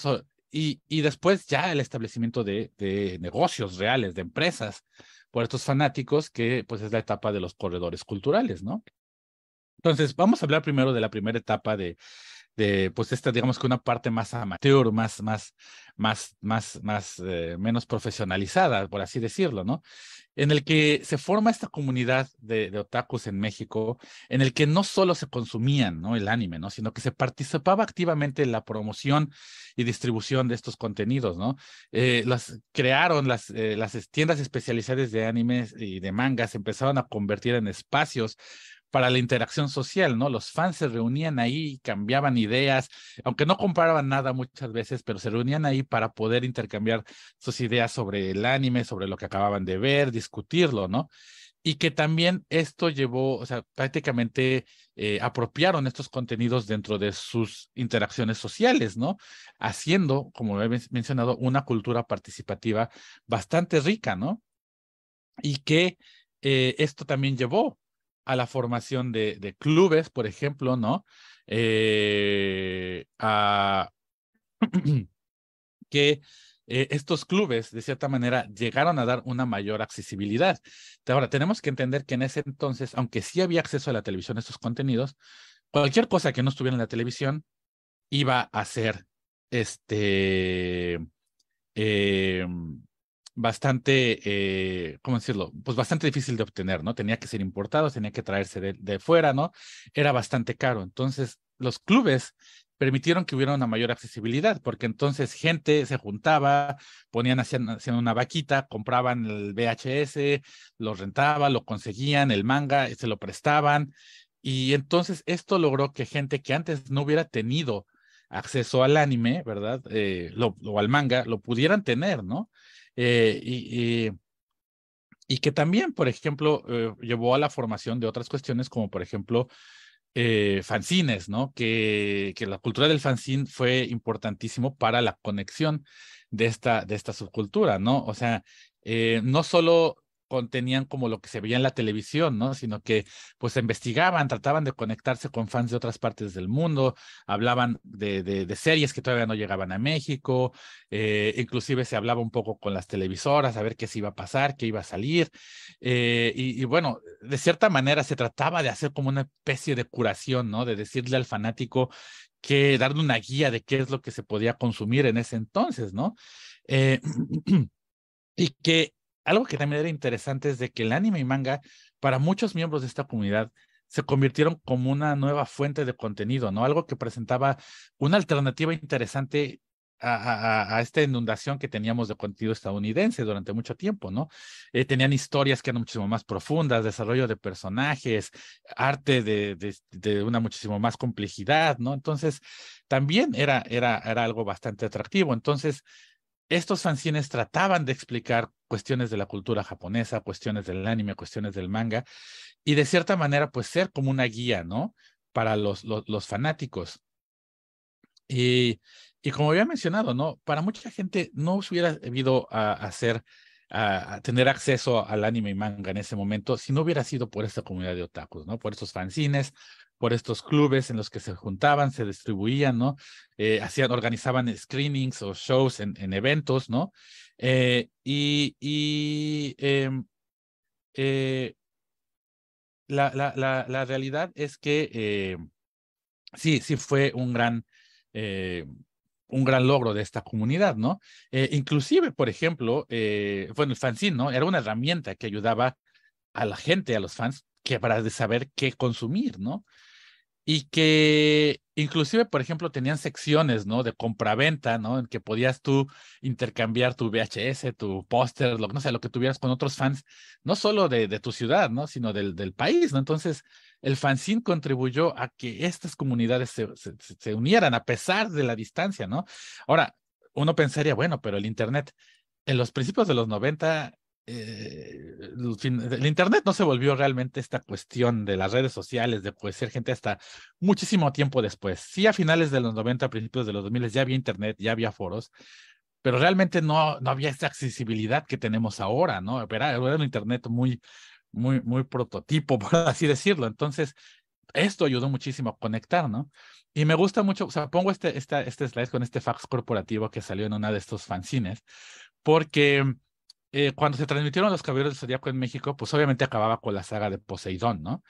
y, y, después ya el establecimiento de, de, negocios reales, de empresas, por estos fanáticos, que pues es la etapa de los corredores culturales, ¿no? Entonces, vamos a hablar primero de la primera etapa de, de, pues esta, digamos que una parte más amateur, más, más, más, más, más, eh, menos profesionalizada, por así decirlo, ¿no? En el que se forma esta comunidad de, otakus en México, en el que no solo se consumían, ¿no? El anime, ¿no? Sino que se participaba activamente en la promoción y distribución de estos contenidos, ¿no? Eh, las crearon las, eh, las tiendas especializadas de animes y de mangas, empezaron a convertir en espacios para la interacción social, ¿no? Los fans se reunían ahí, cambiaban ideas, aunque no comparaban nada muchas veces, pero se reunían ahí para poder intercambiar sus ideas sobre el anime, sobre lo que acababan de ver, discutirlo, ¿no? y que también esto llevó, o sea, prácticamente eh, apropiaron estos contenidos dentro de sus interacciones sociales, ¿no? Haciendo, como he mencionado, una cultura participativa bastante rica, ¿no? Y que eh, esto también llevó a la formación de, clubes, por ejemplo, ¿no? Eh, a que eh, estos clubes, de cierta manera, llegaron a dar una mayor accesibilidad. Ahora, tenemos que entender que en ese entonces, aunque sí había acceso a la televisión a estos contenidos, cualquier cosa que no estuviera en la televisión iba a ser este, em, bastante, eh, ¿cómo decirlo? Pues bastante difícil de obtener, ¿no? Tenía que ser importado, tenía que traerse de, fuera, ¿no? Era bastante caro. Entonces, los clubes permitieron que hubiera una mayor accesibilidad, porque entonces gente se juntaba, ponían, hacían, una vaquita, compraban el VHS, lo rentaban, lo conseguían, el manga, se lo prestaban. Y entonces esto logró que gente que antes no hubiera tenido acceso al anime, ¿verdad? Eh, o al manga, lo pudieran tener, ¿no? Eh, y, que también, por ejemplo, eh, llevó a la formación de otras cuestiones como, por ejemplo, eh, fanzines, ¿no? Que, que la cultura del fanzine fue importantísimo para la conexión de esta, de esta subcultura, ¿no? O sea, no solo contenían como lo que se veía en la televisión, ¿no? Sino que pues investigaban, trataban de conectarse con fans de otras partes del mundo, hablaban de, de, series que todavía no llegaban a México, eh, inclusive se hablaba un poco con las televisoras a ver qué se iba a pasar, qué iba a salir, eh, y, bueno, de cierta manera se trataba de hacer como una especie de curación, ¿no? De decirle al fanático que darle una guía de qué es lo que se podía consumir en ese entonces, ¿no? Eh, y que algo que también era interesante es de que el anime y manga, para muchos miembros de esta comunidad, se convirtieron como una nueva fuente de contenido, ¿no? Algo que presentaba una alternativa interesante a, esta inundación que teníamos de contenido estadounidense durante mucho tiempo, ¿no? Eh, tenían historias que eran muchísimo más profundas, desarrollo de personajes, arte de, una muchísimo más complejidad, ¿no? Entonces, también era, era, era algo bastante atractivo. Entonces, estos fanzines trataban de explicar cuestiones de la cultura japonesa, cuestiones del anime, cuestiones del manga, y de cierta manera, pues ser como una guía, ¿no? Para los, fanáticos. Y, y, como había mencionado, ¿no? Para mucha gente no se hubiera debido a, hacer, a, tener acceso al anime y manga en ese momento si no hubiera sido por esta comunidad de otakus, ¿no? Por estos fanzines, por estos clubes en los que se juntaban, se distribuían, ¿no? Eh, hacían, organizaban screenings o shows en, eventos, ¿no? Eh, y em, eh, la, realidad es que sí, sí fue un gran, un gran logro de esta comunidad, ¿no? inclusive, por ejemplo, bueno, el fanzine, ¿no? Era una herramienta que ayudaba a la gente, a los fans, que para saber qué consumir, ¿no? y que inclusive, por ejemplo, tenían secciones, ¿no? De compraventa, ¿no? En que podías tú intercambiar tu VHS, tu póster, lo que no sé, lo que tuvieras con otros fans, no solo de, tu ciudad, ¿no? Sino del, del, país, ¿no? Entonces, el fanzine contribuyó a que estas comunidades se, unieran a pesar de la distancia, ¿no? Ahora, uno pensaría, bueno, pero el Internet, en los principios de los 90 eh, el Internet no se volvió realmente esta cuestión de las redes sociales, de pues, ser gente hasta muchísimo tiempo después. Sí, a finales de los 90, a principios de los 2000 ya había Internet, ya había foros, pero realmente no, no había esta accesibilidad que tenemos ahora, ¿no? Era, era un Internet muy, muy, muy prototipo, por así decirlo. Entonces, esto ayudó muchísimo a conectar, ¿no? Y me gusta mucho, o sea, pongo este, esta, este slide con este fax corporativo que salió en una de estos fanzines, porque eh, cuando se transmitieron Los Caballeros de Zodíaco en México, pues obviamente acababa con la saga de Poseidón, ¿no?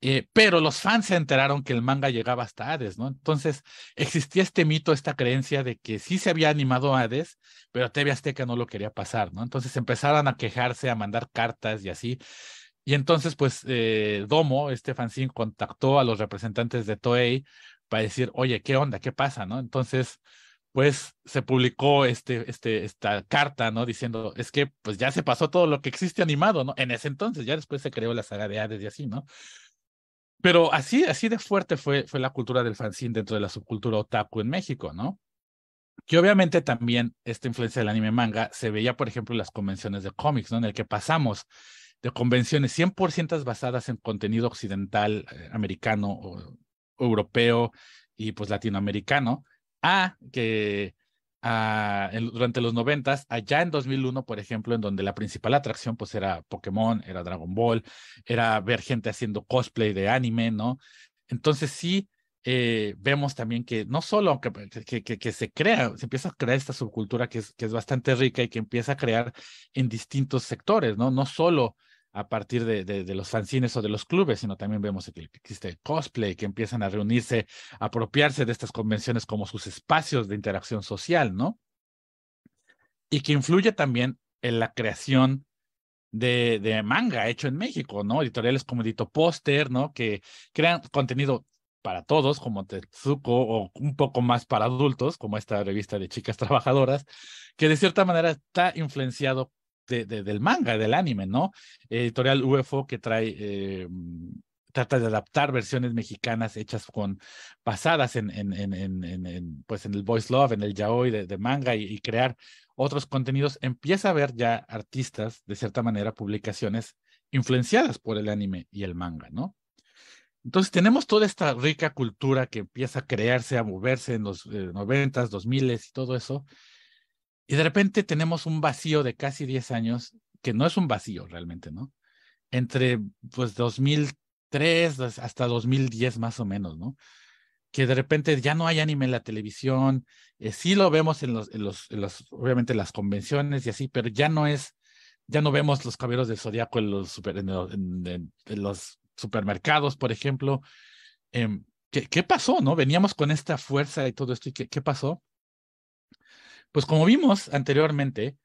Eh, pero los fans se enteraron que el manga llegaba hasta Hades, ¿no? Entonces existía este mito, esta creencia de que sí se había animado Hades, pero TV Azteca no lo quería pasar, ¿no? Entonces empezaron a quejarse, a mandar cartas y así. Y entonces, pues, eh, Domo, este fanzine, contactó a los representantes de Toei para decir, oye, ¿qué onda? ¿Qué pasa? ¿No? Entonces, pues se publicó este, este, esta carta, ¿no? Diciendo, es que pues ya se pasó todo lo que existe animado, ¿no? En ese entonces, ya después se creó la saga de Hades y así, ¿no? Pero así, así de fuerte fue, fue la cultura del fanzine dentro de la subcultura otaku en México, ¿no? Que obviamente también esta influencia del anime manga se veía, por ejemplo, en las convenciones de cómics, ¿no? En el que pasamos de convenciones 100% basadas en contenido occidental, eh, americano, o, europeo y pues latinoamericano, Ah, que durante los noventas, allá en 2001, por ejemplo, en donde la principal atracción pues era Pokémon, era Dragon Ball, era ver gente haciendo cosplay de anime, ¿no? Entonces sí eh, vemos también que no solo que, se crea, se empieza a crear esta subcultura que es, que es bastante rica y que empieza a crear en distintos sectores, ¿no? No solo a partir de, de, los fanzines o de los clubes, sino también vemos que existe cosplay, que empiezan a reunirse, a apropiarse de estas convenciones como sus espacios de interacción social, ¿no? Y que influye también en la creación de, de manga hecho en México, ¿no? Editoriales como Edito Póster, ¿no? Que crean contenido para todos, como Tezuko o un poco más para adultos, como esta revista de chicas trabajadoras, que de cierta manera está influenciado del manga, del anime, ¿no? Editorial UFO que trae, eh, trata de adaptar versiones mexicanas hechas con, basadas en, en, en, en pues en el voice love, en el yaoi de, manga y, y, crear otros contenidos. Empieza a ver ya artistas, de cierta manera, publicaciones influenciadas por el anime y el manga, ¿no? Entonces tenemos toda esta rica cultura que empieza a crearse, a moverse en los eh, noventas, dos miles y todo eso, y de repente tenemos un vacío de casi 10 años, que no es un vacío realmente, ¿no? Entre pues 2003 hasta 2010 más o menos, ¿no? Que de repente ya no hay anime en la televisión, eh, sí lo vemos en los, en los, en los, obviamente las convenciones y así, pero ya no es, ya no vemos los caballeros del zodiaco en los, los supermercados, por ejemplo. Em, ¿qué, pasó, no? Veníamos con esta fuerza y todo esto, ¿y qué, qué pasó? Pues como vimos anteriormente,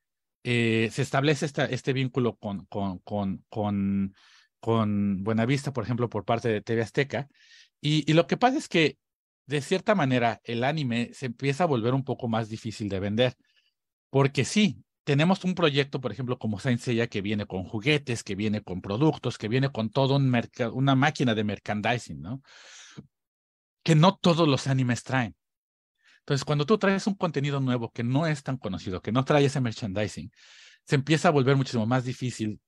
eh, se establece este vínculo con, Buenavista, por ejemplo, por parte de TV Azteca. Y, lo que pasa es que, de cierta manera, el anime se empieza a volver un poco más difícil de vender. Porque sí, tenemos un proyecto, por ejemplo, como Saint Seiya, que viene con juguetes, que viene con productos, que viene con todo un una máquina de merchandising, ¿no? Que no todos los animes traen. Entonces, cuando tú traes un contenido nuevo que no es tan conocido, que no trae ese merchandising, se empieza a volver muchísimo más difícil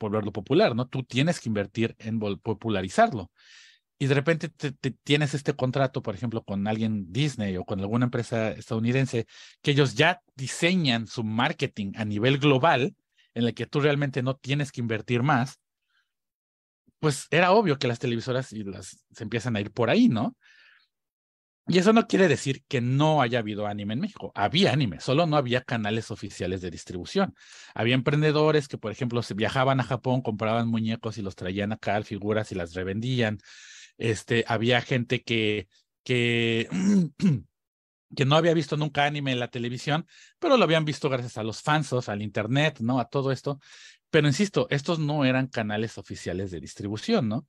volverlo popular, ¿no? Tú tienes que invertir en popularizarlo. Y de repente te, tienes este contrato, por ejemplo, con alguien Disney o con alguna empresa estadounidense, que ellos ya diseñan su marketing a nivel global, en el que tú realmente no tienes que invertir más, pues era obvio que las televisoras se empiezan a ir por ahí, ¿no? Y eso no quiere decir que no haya habido anime en México. Había anime, solo no había canales oficiales de distribución. Había emprendedores que, por ejemplo, se viajaban a Japón, compraban muñecos y los traían acá, figuras y las revendían. Este, había gente que, que, que no había visto nunca anime en la televisión, pero lo habían visto gracias a los fansos, al internet, ¿no? A todo esto. Pero insisto, estos no eran canales oficiales de distribución, ¿no?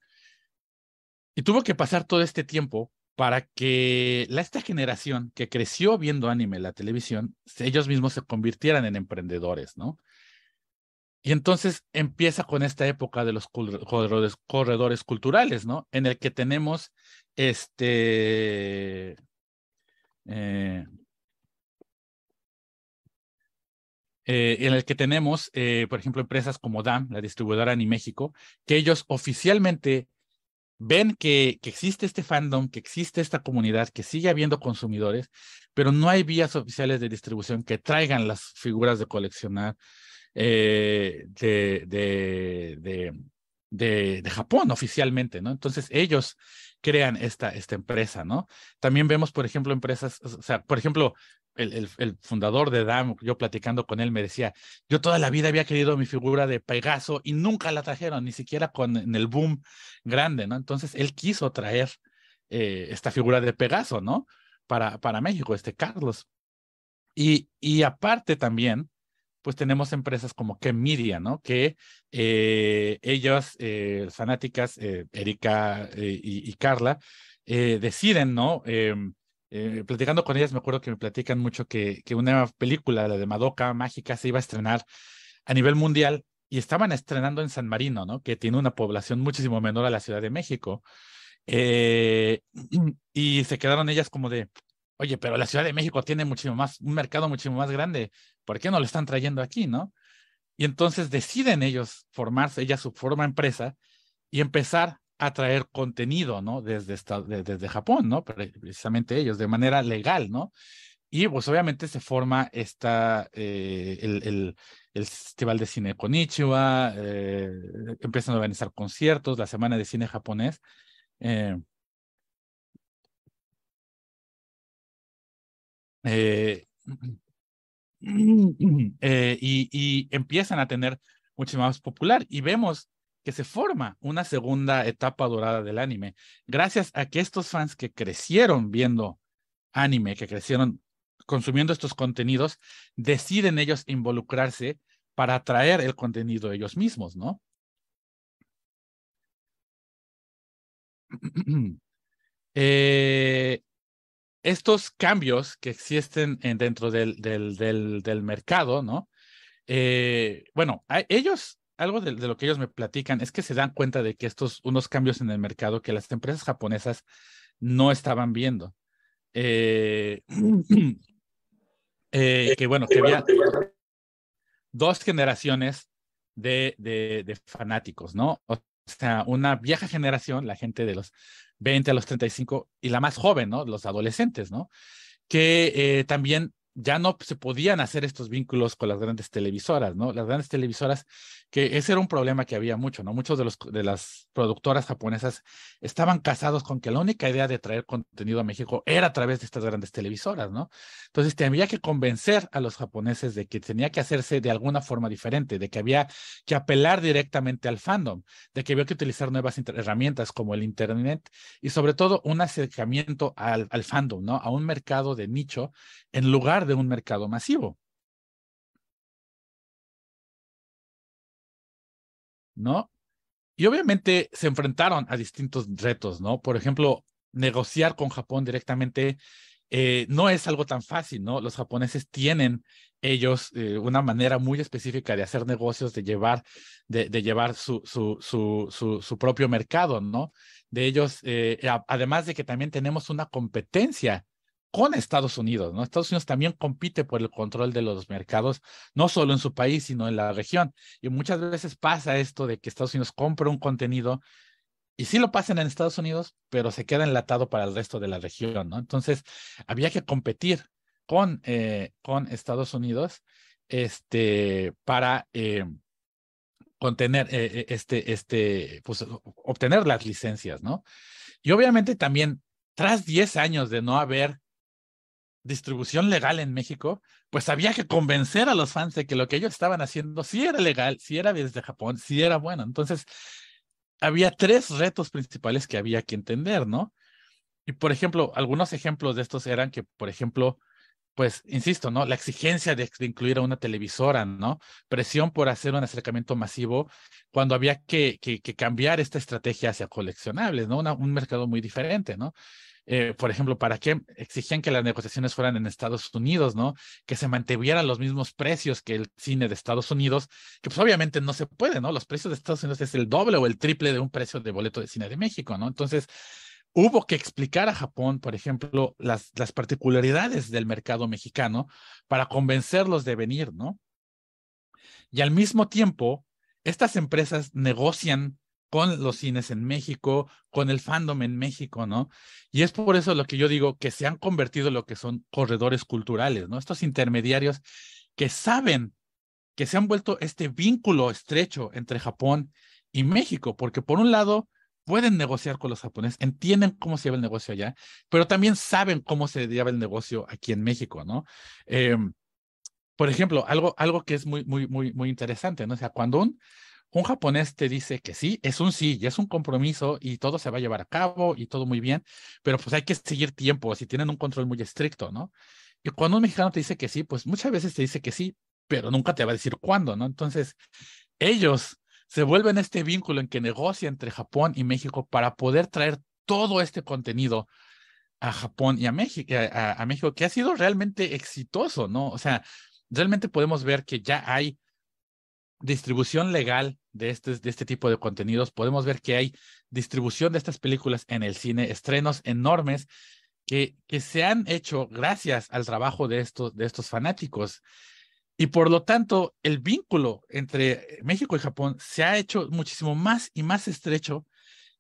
Y tuvo que pasar todo este tiempo para que esta generación que creció viendo anime en la televisión, ellos mismos se convirtieran en emprendedores, ¿no? Y entonces empieza con esta época de los corredores, culturales, ¿no? En el que tenemos este... Eh, eh, en el que tenemos, eh, por ejemplo, empresas como DAM, la distribuidora Animéxico, México, que ellos oficialmente ven que, que, existe este fandom, que existe esta comunidad, que sigue habiendo consumidores, pero no hay vías oficiales de distribución que traigan las figuras de coleccionar de, de, de, de, de Japón oficialmente, ¿no? Entonces ellos crean esta, esta empresa, ¿no? También vemos, por ejemplo, empresas, o sea, por ejemplo, el, fundador de DAM, yo platicando con él, me decía, yo toda la vida había querido mi figura de Pegaso y nunca la trajeron, ni siquiera con el boom grande, ¿no? Entonces él quiso traer eh, esta figura de Pegaso, ¿no? Para, para México, este Carlos. Y, y aparte también, pues tenemos empresas como que Media, ¿no? Que eh, ellos, eh, fanáticas, Erika y, Carla, deciden, ¿no? Em, eh, platicando con ellas, me acuerdo que me platican mucho que, una película, la de Madoka Mágica, se iba a estrenar a nivel mundial y estaban estrenando en San Marino, ¿no? Que tiene una población muchísimo menor a la Ciudad de México. Eh, y se quedaron ellas como de, oye, pero la Ciudad de México tiene muchísimo más, un mercado muchísimo más grande, ¿por qué no lo están trayendo aquí, no? Y entonces deciden ellos formarse, ellas su forma empresa y empezar a traer contenido, ¿no? Desde, desde Japón, ¿no? Precisamente ellos, de manera legal, ¿no? Y pues obviamente se forma esta, eh, el, Festival de Cine Konichiwa, eh, empiezan a organizar conciertos, la Semana de Cine Japonés. Eh, y, y empiezan a tener mucho más popular y vemos que se forma una segunda etapa dorada del anime, gracias a que estos fans que crecieron viendo anime, que crecieron consumiendo estos contenidos, deciden ellos involucrarse para atraer el contenido ellos mismos, ¿no? Eh, estos cambios que existen en, dentro del, del, mercado, ¿no? Eh, bueno, ellos algo de, lo que ellos me platican es que se dan cuenta de que estos unos cambios en el mercado que las empresas japonesas no estaban viendo. Eh, eh, que bueno, que había dos generaciones de, fanáticos, ¿no? O sea, una vieja generación, la gente de los 20 a los 35, y la más joven, ¿no? Los adolescentes, ¿no? Que eh, también ya no se podían hacer estos vínculos con las grandes televisoras, ¿no? Las grandes televisoras, que ese era un problema que había mucho, ¿no? Muchos de, los, de las productoras japonesas estaban casados con que la única idea de traer contenido a México era a través de estas grandes televisoras, ¿no? Entonces, tenía que convencer a los japoneses de que tenía que hacerse de alguna forma diferente, de que había que apelar directamente al fandom, de que había que utilizar nuevas herramientas como el Internet y sobre todo un acercamiento al, al fandom, ¿no? A un mercado de nicho en lugar de un mercado masivo. ¿No? Y obviamente se enfrentaron a distintos retos, ¿no? Por ejemplo, negociar con Japón directamente eh, no es algo tan fácil, ¿no? Los japoneses tienen ellos eh, una manera muy específica de hacer negocios, de llevar, de, llevar su, propio mercado, ¿no? De ellos, eh, además de que también tenemos una competencia con Estados Unidos, ¿no? Estados Unidos también compite por el control de los mercados, no solo en su país, sino en la región. Y muchas veces pasa esto de que Estados Unidos compra un contenido y sí lo pasan en Estados Unidos, pero se queda enlatado para el resto de la región, ¿no? Entonces, había que competir con, eh, con Estados Unidos este, para eh, contener, eh, este, este, pues, obtener las licencias, ¿no? Y obviamente también, tras 10 años de no haber distribución legal en México, pues había que convencer a los fans de que lo que ellos estaban haciendo sí era legal, sí era desde Japón, sí era bueno. Entonces, había tres retos principales que había que entender, ¿no? Y por ejemplo, algunos ejemplos de estos eran que, por ejemplo, pues, insisto, ¿no? La exigencia de, incluir a una televisora, ¿no? Presión por hacer un acercamiento masivo cuando había que, que, cambiar esta estrategia hacia coleccionables, ¿no? un mercado muy diferente, ¿no? Eh, por ejemplo, ¿para qué exigían que las negociaciones fueran en Estados Unidos, no? Que se mantuvieran los mismos precios que el cine de Estados Unidos, que pues obviamente no se puede, ¿no? Los precios de Estados Unidos es el doble o el triple de un precio de boleto de cine de México, ¿no? Entonces, hubo que explicar a Japón, por ejemplo, las, las particularidades del mercado mexicano para convencerlos de venir, ¿no? Y al mismo tiempo, estas empresas negocian con los cines en México, con el fandom en México, ¿no? Y es por eso lo que yo digo, que se han convertido en lo que son corredores culturales, ¿no? Estos intermediarios que saben que se han vuelto este vínculo estrecho entre Japón y México, porque por un lado pueden negociar con los japoneses, entienden cómo se lleva el negocio allá, pero también saben cómo se lleva el negocio aquí en México, ¿no? Em, por ejemplo, algo, algo que es muy, muy, muy, muy interesante, ¿no? O sea, cuando un un japonés te dice que sí, es un sí, y es un compromiso y todo se va a llevar a cabo y todo muy bien, pero pues hay que seguir tiempo, si tienen un control muy estricto, ¿no? Y cuando un mexicano te dice que sí, pues muchas veces te dice que sí, pero nunca te va a decir cuándo, ¿no? Entonces, ellos se vuelven este vínculo en que negocia entre Japón y México para poder traer todo este contenido a Japón y a México, eh, a México que ha sido realmente exitoso, ¿no? O sea, realmente podemos ver que ya hay distribución legal de este, de este tipo de contenidos, podemos ver que hay distribución de estas películas en el cine, estrenos enormes que, que se han hecho gracias al trabajo de estos, de estos fanáticos. Y por lo tanto, el vínculo entre México y Japón se ha hecho muchísimo más y más estrecho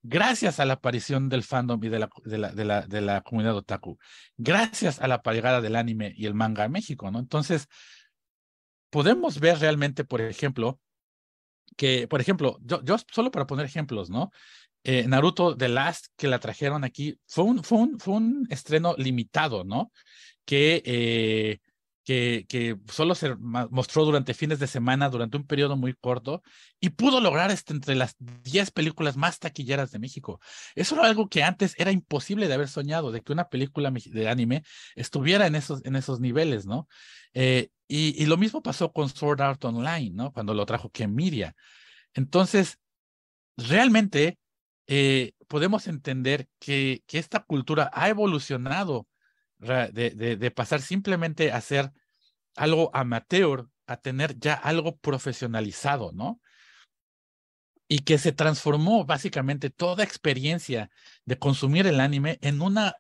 gracias a la aparición del fandom y de la, de la, de la, comunidad otaku, gracias a la llegada del anime y el manga en México, ¿no? Entonces, podemos ver realmente, por ejemplo, que, por ejemplo, yo, solo para poner ejemplos, ¿no? Eh, Naruto The Last, que la trajeron aquí, fue un, fue un, estreno limitado, ¿no? Que, eh, que, que, solo se mostró durante fines de semana, durante un periodo muy corto, y pudo lograr este, entre las 10 películas más taquilleras de México. Eso era algo que antes era imposible de haber soñado, de que una película de anime estuviera en esos, en esos niveles, ¿no? Eh, y, lo mismo pasó con Sword Art Online, ¿no? Cuando lo trajo Ken Media. Entonces, realmente eh, podemos entender que, esta cultura ha evolucionado de, de, pasar simplemente a ser algo amateur a tener ya algo profesionalizado, ¿no? Y que se transformó básicamente toda experiencia de consumir el anime en una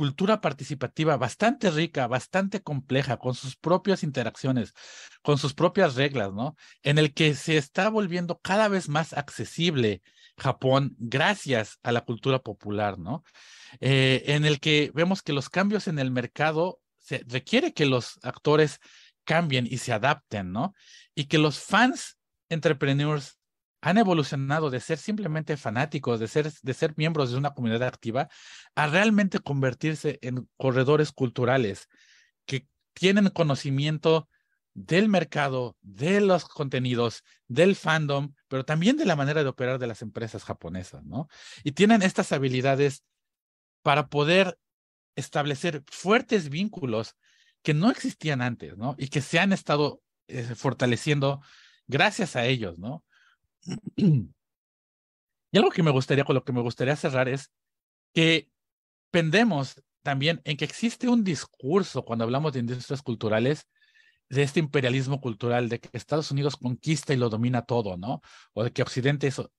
cultura participativa bastante rica, bastante compleja, con sus propias interacciones, con sus propias reglas, ¿no? En el que se está volviendo cada vez más accesible Japón gracias a la cultura popular, ¿no? Eh, en el que vemos que los cambios en el mercado se requiere que los actores cambien y se adapten, ¿no? Y que los fans entrepreneurs han evolucionado de ser simplemente fanáticos, de ser, de ser miembros de una comunidad activa, a realmente convertirse en corredores culturales que tienen conocimiento del mercado, de los contenidos, del fandom, pero también de la manera de operar de las empresas japonesas, ¿no? Y tienen estas habilidades para poder establecer fuertes vínculos que no existían antes, ¿no? Y que se han estado eh, fortaleciendo gracias a ellos, ¿no? Y algo que me gustaría, con lo que me gustaría cerrar es que pendemos también en que existe un discurso cuando hablamos de industrias culturales de este imperialismo cultural, de que Estados Unidos conquista y lo domina todo, ¿no? O de que Occidente eso.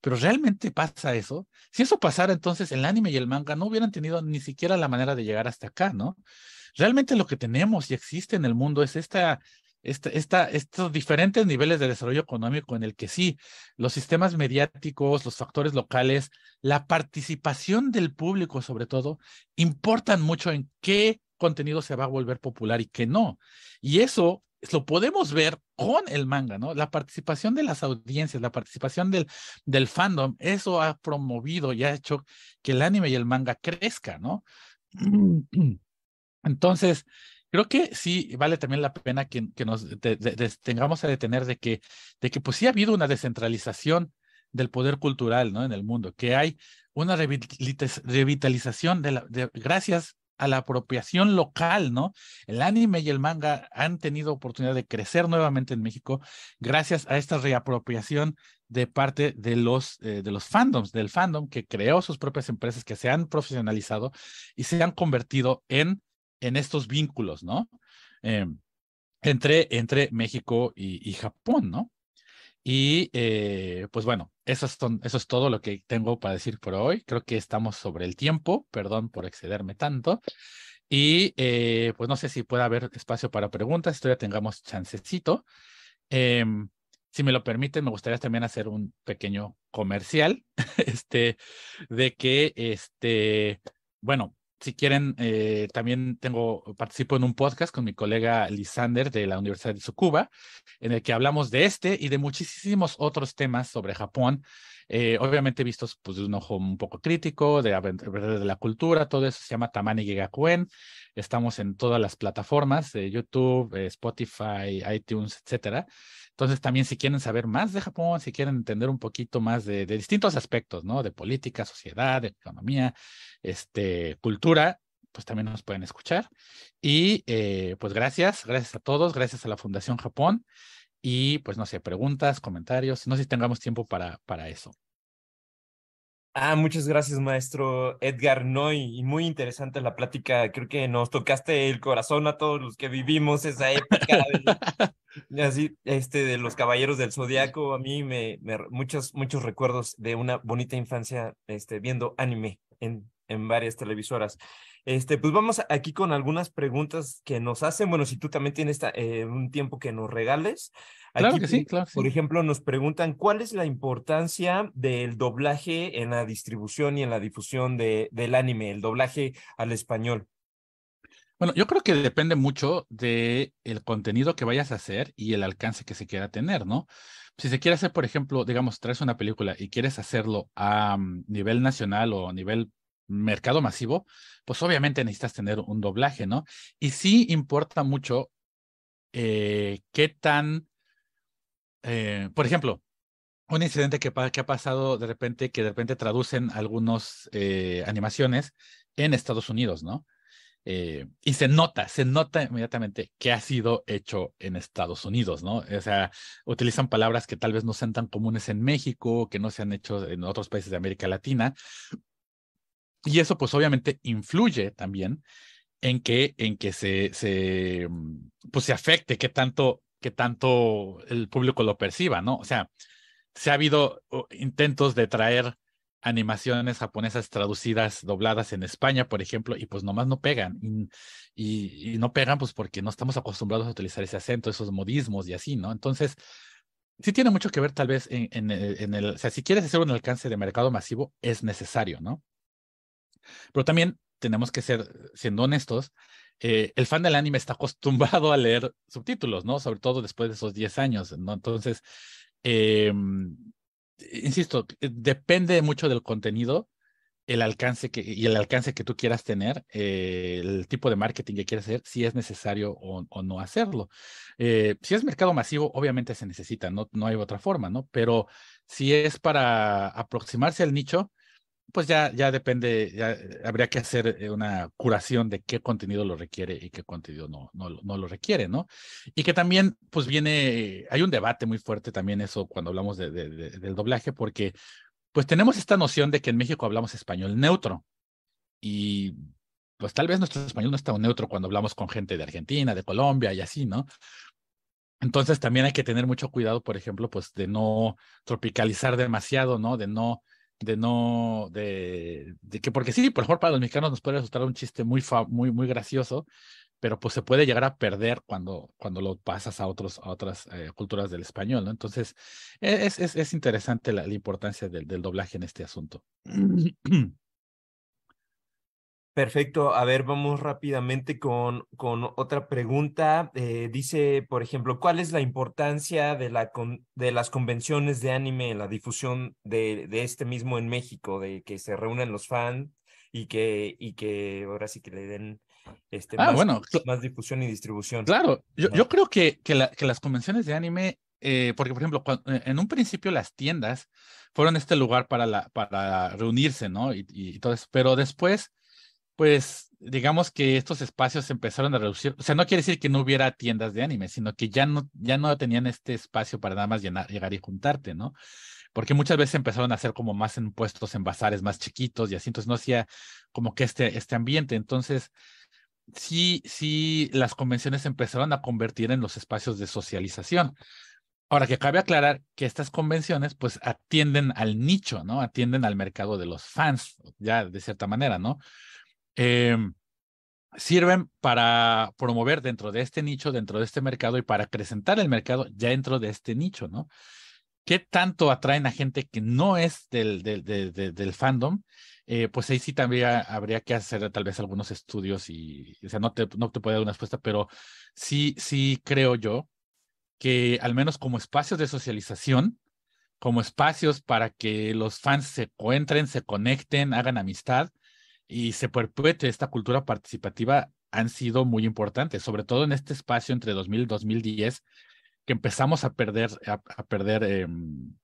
Pero realmente pasa eso. Si eso pasara, entonces el anime y el manga no hubieran tenido ni siquiera la manera de llegar hasta acá, ¿no? Realmente lo que tenemos y existe en el mundo es esta estos diferentes niveles de desarrollo económico en el que sí, los sistemas mediáticos, los factores locales, la participación del público sobre todo, importan mucho en qué contenido se va a volver popular y qué no. Y eso lo podemos ver con el manga, ¿no? La participación de las audiencias, la participación del, del fandom, eso ha promovido y ha hecho que el anime y el manga crezca, ¿no? Entonces, creo que sí vale también la pena que, nos tengamos a detener de que, de que pues sí ha habido una descentralización del poder cultural ¿no? en el mundo, que hay una revitalización de la, gracias a la apropiación local, ¿no? El anime y el manga han tenido oportunidad de crecer nuevamente en México gracias a esta reapropiación de parte de los, eh, de los fandoms, del fandom que creó sus propias empresas que se han profesionalizado y se han convertido en en estos vínculos, ¿no? Em, entre, entre México y, Japón, ¿no? Y eh, pues bueno, eso es, eso es, todo lo que tengo para decir por hoy. Creo que estamos sobre el tiempo, perdón por excederme tanto. Y eh, pues no sé si puede haber espacio para preguntas, todavía tengamos chancecito. Em, si me lo permiten, me gustaría también hacer un pequeño comercial, este, de que, este, bueno, si quieren, eh, también tengo, participo en un podcast con mi colega Lisander de la Universidad de Tsukuba, en el que hablamos de este y de muchísimos otros temas sobre Japón eh, obviamente vistos pues, de un ojo un poco crítico, de, la cultura, todo eso se llama Tamani Gigakuen. Estamos en todas las plataformas, de YouTube, eh, Spotify, iTunes, etcétera. Entonces, también si quieren saber más de Japón, si quieren entender un poquito más de, distintos aspectos, ¿no? De política, sociedad, economía, este, cultura, pues también nos pueden escuchar. Y eh, pues gracias, gracias a todos, gracias a la Fundación Japón. Y pues no sé, preguntas, comentarios, no sé si tengamos tiempo para, para eso. Ah, muchas gracias, maestro Edgar Noy. muy interesante la plática. Creo que nos tocaste el corazón a todos los que vivimos esa época así, este, de los caballeros del zodiaco. A mí me, me, muchos, muchos recuerdos de una bonita infancia este, viendo anime en, en varias televisoras. Este, pues vamos aquí con algunas preguntas que nos hacen. Bueno, si tú también tienes eh, un tiempo que nos regales. claro que sí, claro. por ejemplo, nos preguntan cuál es la importancia del doblaje en la distribución y en la difusión del anime, el doblaje al español. Bueno, yo creo que depende mucho de contenido que vayas a hacer y el alcance que se quiera tener, ¿no? Si se quiere hacer, por ejemplo, digamos, traes una película y quieres hacerlo a mm, nivel nacional o a nivel mercado masivo, pues obviamente necesitas tener un doblaje, ¿no? Y sí importa mucho eh, qué tan, eh, por ejemplo, un incidente que, ha pasado de repente, que de repente traducen algunas eh, animaciones en Estados Unidos, ¿no? y se nota, se nota inmediatamente que ha sido hecho en Estados Unidos, ¿no? O sea, utilizan palabras que tal vez no sean tan comunes en México, que no se han hecho en otros países de América Latina, y eso pues obviamente influye también en que, en que se, se, mm, pues, se afecte que tanto, tanto el público lo perciba, ¿no? O sea, se ha habido intentos de traer animaciones japonesas traducidas, dobladas en España, por ejemplo, y pues nomás no pegan. Y, no pegan pues porque no estamos acostumbrados a utilizar ese acento, esos modismos y así, ¿no? Entonces, sí tiene mucho que ver tal vez en, en el, o sea, si quieres hacer un alcance de mercado masivo, es necesario, ¿no? Pero también tenemos que ser, siendo honestos, eh, el fan del anime está acostumbrado a leer subtítulos, ¿no? Sobre todo después de esos 10 años, ¿no? Entonces, eh, insisto, eh, depende mucho del contenido, el alcance que, y el alcance que tú quieras tener, el tipo de marketing que quieras hacer, si es necesario o, o no hacerlo. si es mercado masivo, obviamente se necesita, no, no hay otra forma, ¿no? Pero si es para aproximarse al nicho, pues ya, ya depende, ya eh, habría que hacer eh, una curación de qué contenido lo requiere y qué contenido no, no, no, lo requiere, ¿no? Y que también, pues viene, hay un debate muy fuerte también eso cuando hablamos de, del doblaje, porque pues tenemos esta noción de que en México hablamos español neutro y pues tal vez nuestro español no está neutro cuando hablamos con gente de Argentina, de Colombia y así, ¿no? Entonces también hay que tener mucho cuidado, por ejemplo, pues de no tropicalizar demasiado, ¿no? De no de no, de, que porque sí, por favor, para los mexicanos nos puede resultar un chiste muy, muy, muy gracioso, pero pues se puede llegar a perder cuando, cuando lo pasas a, otros, a otras eh, culturas del español, ¿no? Entonces, e, es, es, interesante la, importancia del, del, doblaje en este asunto. Perfecto. A ver, vamos rápidamente con, con otra pregunta. Eh, dice, por ejemplo, ¿cuál es la importancia de, la de las convenciones de anime en la difusión de, este mismo en México, de que se reúnen los fans y que, y que ahora sí que le den este, ah, más, difusión y distribución? Claro, yo, creo que, que, las convenciones de anime eh, porque por ejemplo, eh, en un principio las tiendas fueron este lugar para, para reunirse, ¿no? todo pero después pues digamos que estos espacios empezaron a reducir. O sea, no quiere decir que no hubiera tiendas de anime, sino que ya no, ya no tenían este espacio para nada más llegar y juntarte, ¿no? Porque muchas veces empezaron a hacer como más en puestos en bazares más chiquitos y así, entonces no hacía como que este, este ambiente. Entonces, sí, sí, las convenciones empezaron a convertir en los espacios de socialización. Ahora que cabe aclarar que estas convenciones pues atienden al nicho, ¿no? Atienden al mercado de los fans, ya de cierta manera, ¿no? Em, sirven para promover dentro de este nicho, dentro de este mercado y para acrecentar el mercado ya dentro de este nicho, ¿no? ¿Qué tanto atraen a gente que no es del, del, fandom? Eh, pues ahí sí también habría que hacer tal vez algunos estudios y, o sea, no te, no te puedo dar una respuesta, pero sí, sí creo yo que al menos como espacios de socialización, como espacios para que los fans se encuentren, se conecten, hagan amistad, y se perpetúe esta cultura participativa han sido muy importantes, sobre todo en este espacio entre 2000 y 2010, que empezamos a perder, a, perder em,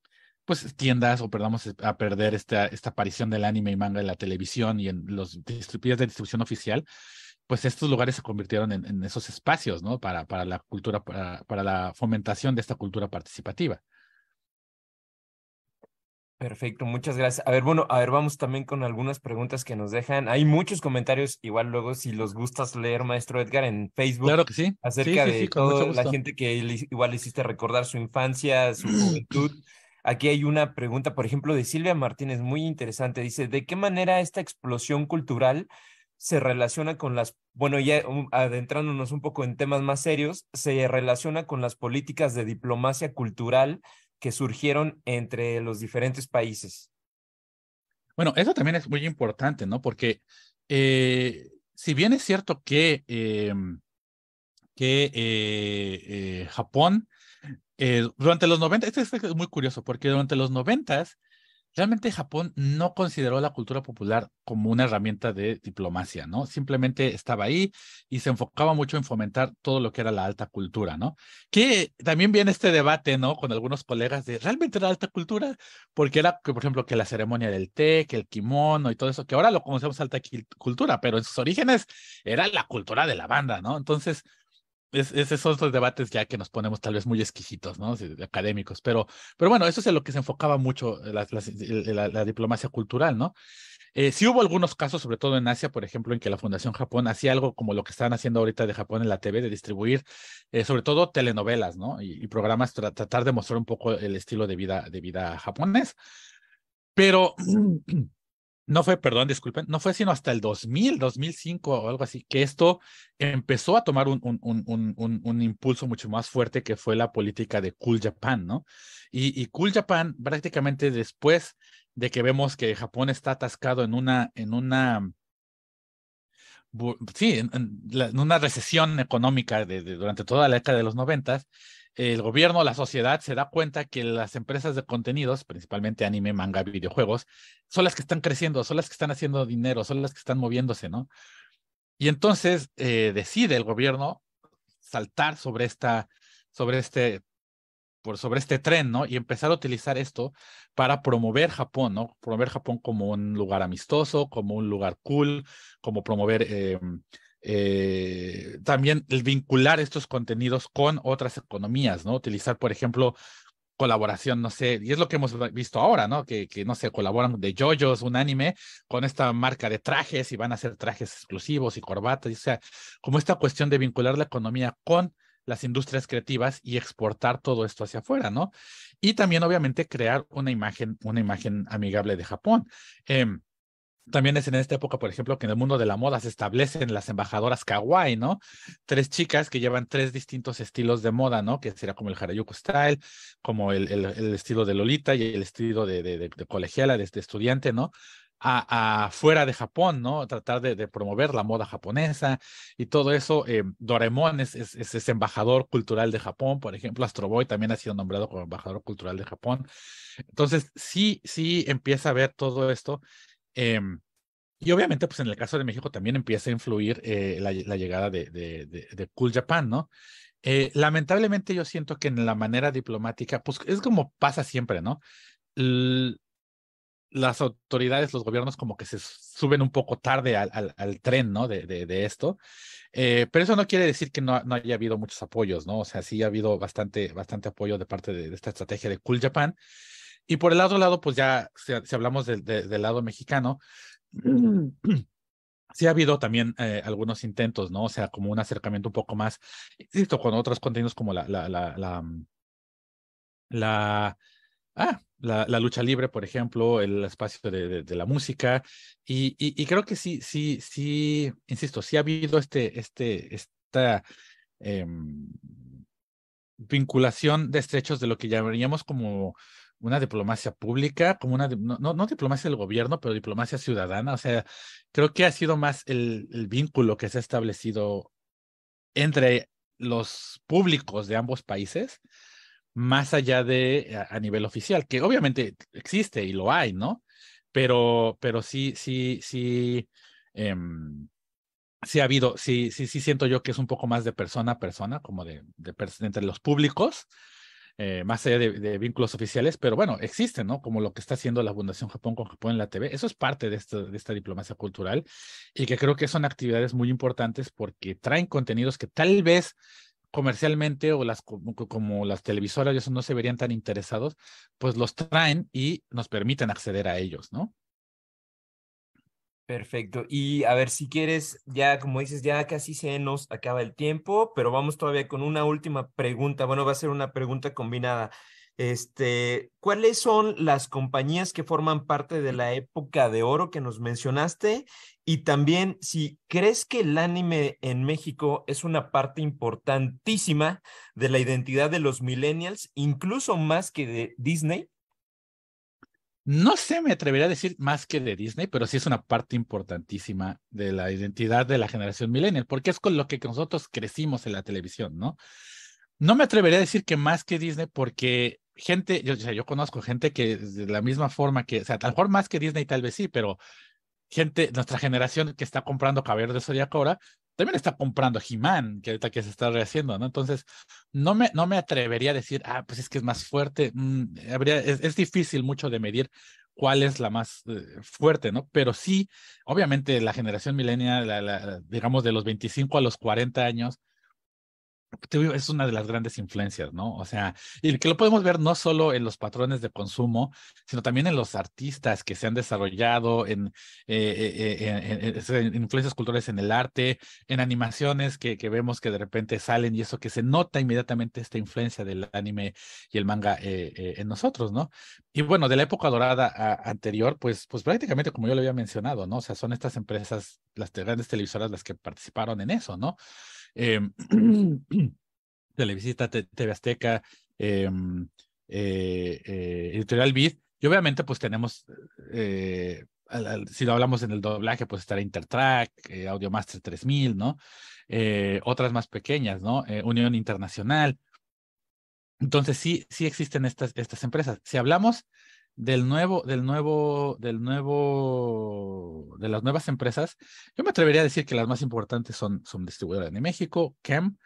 pues tiendas o perdamos eh, a perder esta, esta aparición del anime y manga en la televisión y en los distribuidores de distribución oficial, pues estos lugares se convirtieron en, esos espacios, ¿no? Para, para la cultura, para, la fomentación de esta cultura participativa. Perfecto, muchas gracias. A ver, bueno, a ver, vamos también con algunas preguntas que nos dejan. Hay muchos comentarios, igual luego si los gustas leer, maestro Edgar, en Facebook. Claro que sí. Acerca de toda la gente que igual le hiciste recordar su infancia, su juventud. Aquí hay una pregunta, por ejemplo, de Silvia Martínez, muy interesante. Dice, ¿de qué manera esta explosión cultural se relaciona con las, bueno, ya um, adentrándonos un poco en temas más serios, se relaciona con las políticas de diplomacia cultural que surgieron entre los diferentes países. Bueno, eso también es muy importante, ¿no? Porque eh, si bien es cierto que, em, que eh, eh, Japón, durante los noventa, esto es muy curioso, porque durante los 90 realmente Japón no consideró la cultura popular como una herramienta de diplomacia, ¿no? Simplemente estaba ahí y se enfocaba mucho en fomentar todo lo que era la alta cultura, ¿no? Que también viene este debate, ¿no? Con algunos colegas de, ¿realmente la alta cultura? Porque era, por ejemplo, que la ceremonia del té, que el kimono y todo eso, que ahora lo conocemos alta cultura, pero en sus orígenes era la cultura de la banda, ¿no? Entonces, es, son los debates ya que nos ponemos tal vez muy exquisitos, ¿no? Académicos, pero, pero bueno, eso es en lo que se enfocaba mucho la, diplomacia cultural, ¿no? Eh, sí hubo algunos casos, sobre todo en Asia, por ejemplo, en que la Fundación Japón hacía algo como lo que están haciendo ahorita de Japón en la TV, de distribuir eh, sobre todo telenovelas, ¿no? Y, programas, para tratar de mostrar un poco el estilo de vida, de vida japonés. Pero no fue, perdón, disculpen, no fue sino hasta el 2000, 2005 o algo así, que esto empezó a tomar un, un, impulso mucho más fuerte que fue la política de Cool Japan, ¿no? Y, Cool Japan prácticamente después de que vemos que Japón está atascado en una, en una, sí, en, una recesión económica durante toda la década de los noventas, el gobierno, la sociedad se da cuenta que las empresas de contenidos, principalmente anime, manga, videojuegos, son las que están creciendo, son las que están haciendo dinero, son las que están moviéndose, ¿no? Y entonces eh, decide el gobierno saltar sobre esta, sobre este, por sobre este tren, ¿no? Y empezar a utilizar esto para promover Japón, ¿no? Promover Japón como un lugar amistoso, como un lugar cool, como promover em, eh, también el vincular estos contenidos con otras economías, ¿no? Utilizar, por ejemplo, colaboración, no sé, y es lo que hemos visto ahora, ¿no? Que, no sé, colaboran de JoJo's, un anime, con esta marca de trajes y van a hacer trajes exclusivos y corbatas, o sea, como esta cuestión de vincular la economía con las industrias creativas y exportar todo esto hacia afuera, ¿no? Y también, obviamente, crear una imagen, una imagen amigable de Japón. Em, también es en esta época, por ejemplo, que en el mundo de la moda se establecen las embajadoras kawaii, ¿no? Tres chicas que llevan tres distintos estilos de moda, ¿no? Que sería como el Harajuku style, como el, estilo de Lolita y el estilo de, de, de, colegiala, de, estudiante, ¿no? A, fuera de Japón, ¿no? Tratar de, promover la moda japonesa y todo eso. Eh, es, es, es, embajador cultural de Japón, por ejemplo, Astro Boy también ha sido nombrado como embajador cultural de Japón. Entonces, sí, sí empieza a ver todo esto Em, y obviamente, pues en el caso de México también empieza a influir eh, la, llegada de, Cool Japan, ¿no? Eh, lamentablemente yo siento que en la manera diplomática, pues es como pasa siempre, ¿no? las autoridades, los gobiernos como que se suben un poco tarde al, tren, ¿no? De, esto. Eh, pero eso no quiere decir que no, no, haya habido muchos apoyos, ¿no? O sea, sí ha habido bastante, bastante apoyo de parte de, esta estrategia de Cool Japan. Y por el otro lado, pues ya si, hablamos del lado mexicano, sí ha habido también eh, algunos intentos, ¿no? O sea, como un acercamiento un poco más, insisto, con otros contenidos como la, la, la, la, mm, ah, la lucha libre, por ejemplo, el espacio de, la música, y, creo que sí, sí, sí, insisto, sí ha habido este, este, esta em, vinculación de estrechos de lo que llamaríamos como una diplomacia pública, como una, no, diplomacia del gobierno, pero diplomacia ciudadana. O sea, creo que ha sido más el, vínculo que se ha establecido entre los públicos de ambos países, más allá de a, nivel oficial, que obviamente existe y lo hay, ¿no? Pero, pero sí, sí, sí, em, sí ha habido, sí, sí, sí siento yo que es un poco más de persona a persona, como de, de entre los públicos eh, más allá de, vínculos oficiales, pero bueno, existen, ¿no? Como lo que está haciendo la Fundación Japón con Japón en la TV. Eso es parte de, esta diplomacia cultural y que creo que son actividades muy importantes porque traen contenidos que tal vez comercialmente o las como las televisoras eso no se verían tan interesados, pues los traen y nos permiten acceder a ellos, ¿no? Perfecto. Y a ver si quieres, ya como dices, ya casi se nos acaba el tiempo, pero vamos todavía con una última pregunta. Bueno, va a ser una pregunta combinada. Este, ¿cuáles son las compañías que forman parte de la época de oro que nos mencionaste? Y también, si crees que el anime en México es una parte importantísima de la identidad de los millennials, incluso más que de Disney no sé, me atrevería a decir más que de Disney, pero sí es una parte importantísima de la identidad de la generación millennial, porque es con lo que nosotros crecimos en la televisión, ¿no? No me atrevería a decir que más que Disney, porque gente, yo, yo conozco gente que de la misma forma que, o sea, tal vez más que Disney tal vez sí, pero gente, nuestra generación que está comprando Caballero de Zodíaco ahora, también está comprando He-Man, que ahorita que se está rehaciendo, ¿no? Entonces, no me, no me atrevería a decir, ah, pues es que es más fuerte. Mm, habría, es, difícil mucho de medir cuál es la más eh, fuerte, ¿no? Pero sí, obviamente la generación milenial, digamos de los 25 a los 40 años, es una de las grandes influencias, ¿no? O sea, y que lo podemos ver no solo en los patrones de consumo, sino también en los artistas que se han desarrollado, en, eh, eh, eh, influencias culturales en el arte, en animaciones que, que, vemos que de repente salen y eso que se nota inmediatamente esta influencia del anime y el manga en nosotros, ¿no? Y bueno, de la época dorada anterior, pues, pues prácticamente como yo lo había mencionado, ¿no? O sea, son estas empresas, las grandes televisoras las que participaron en eso, ¿no? Em, Televisita, TV Azteca, em, eh, eh, Editorial Vid, y obviamente pues tenemos, eh, si lo hablamos en el doblaje, pues estará Intertrack, Master 3000, ¿no? otras más pequeñas, ¿no? Unión Internacional. Entonces sí, sí existen estas, estas empresas. Si hablamos del nuevo, del nuevo, del nuevo, de las nuevas empresas, yo me atrevería a decir que las más importantes son, son distribuidoras de México, CAM,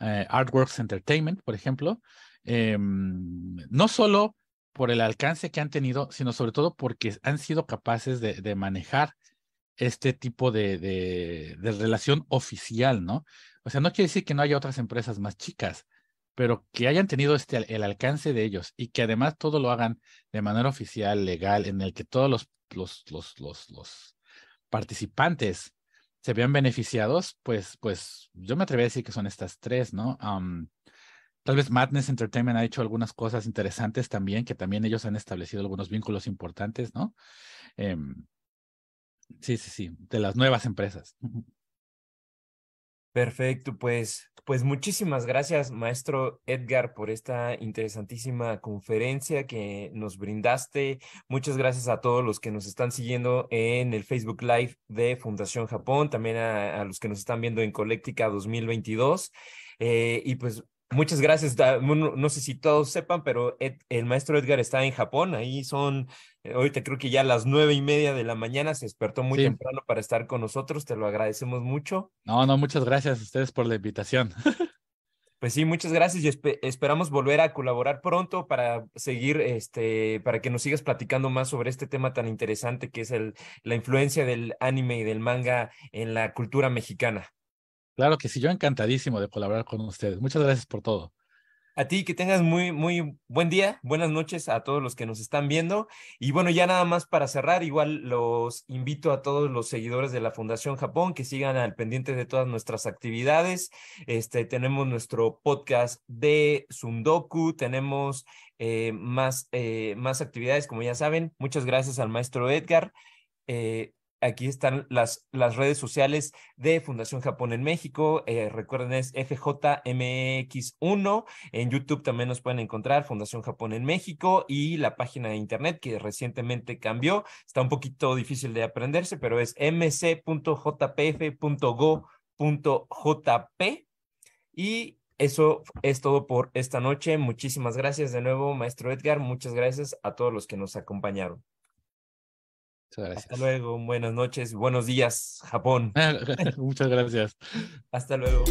eh, Artworks Entertainment, por ejemplo, em, no solo por el alcance que han tenido, sino sobre todo porque han sido capaces de, manejar este tipo de, de relación oficial, ¿no? O sea, no quiere decir que no haya otras empresas más chicas, pero que hayan tenido este, el alcance de ellos y que además todo lo hagan de manera oficial, legal, en el que todos los, los, los, los, participantes se vean beneficiados, pues, pues yo me atrevo a decir que son estas tres, ¿no? Tal vez Madness Entertainment ha hecho algunas cosas interesantes también, que también ellos han establecido algunos vínculos importantes, ¿no? Em, sí, sí, sí, de las nuevas empresas. Perfecto, pues, pues muchísimas gracias, maestro Edgar, por esta interesantísima conferencia que nos brindaste. Muchas gracias a todos los que nos están siguiendo en el Facebook Live de Fundación Japón, también a, los que nos están viendo en Colectica 2022. Eh, y pues Muchas gracias. No, sé si todos sepan, pero el maestro Edgar está en Japón. Ahí son, eh, ahorita creo que ya las nueve y media de la mañana se despertó muy temprano para estar con nosotros. Te lo agradecemos mucho. No, no, muchas gracias a ustedes por la invitación. Pues sí, muchas gracias y esperamos volver a colaborar pronto para seguir, este, para que nos sigas platicando más sobre este tema tan interesante que es el, la influencia del anime y del manga en la cultura mexicana. Claro que sí, yo encantadísimo de colaborar con ustedes. Muchas gracias por todo. A ti que tengas muy, muy buen día, buenas noches a todos los que nos están viendo. Y bueno, ya nada más para cerrar, igual los invito a todos los seguidores de la Fundación Japón que sigan al pendiente de todas nuestras actividades. Este, tenemos nuestro podcast de Sundoku, tenemos eh, más, eh, más actividades, como ya saben. Muchas gracias al maestro Edgar. Eh, aquí están las, las redes sociales de Fundación Japón en México. Eh, recuerden, es FJMX1. En YouTube también nos pueden encontrar Fundación Japón en México y la página de internet que recientemente cambió. Está un poquito difícil de aprenderse, pero es mc.jpf.go.jp. Y eso es todo por esta noche. Muchísimas gracias de nuevo, maestro Edgar. Muchas gracias a todos los que nos acompañaron. Hasta luego, buenas noches, buenos días, Japón. Muchas gracias. Hasta luego.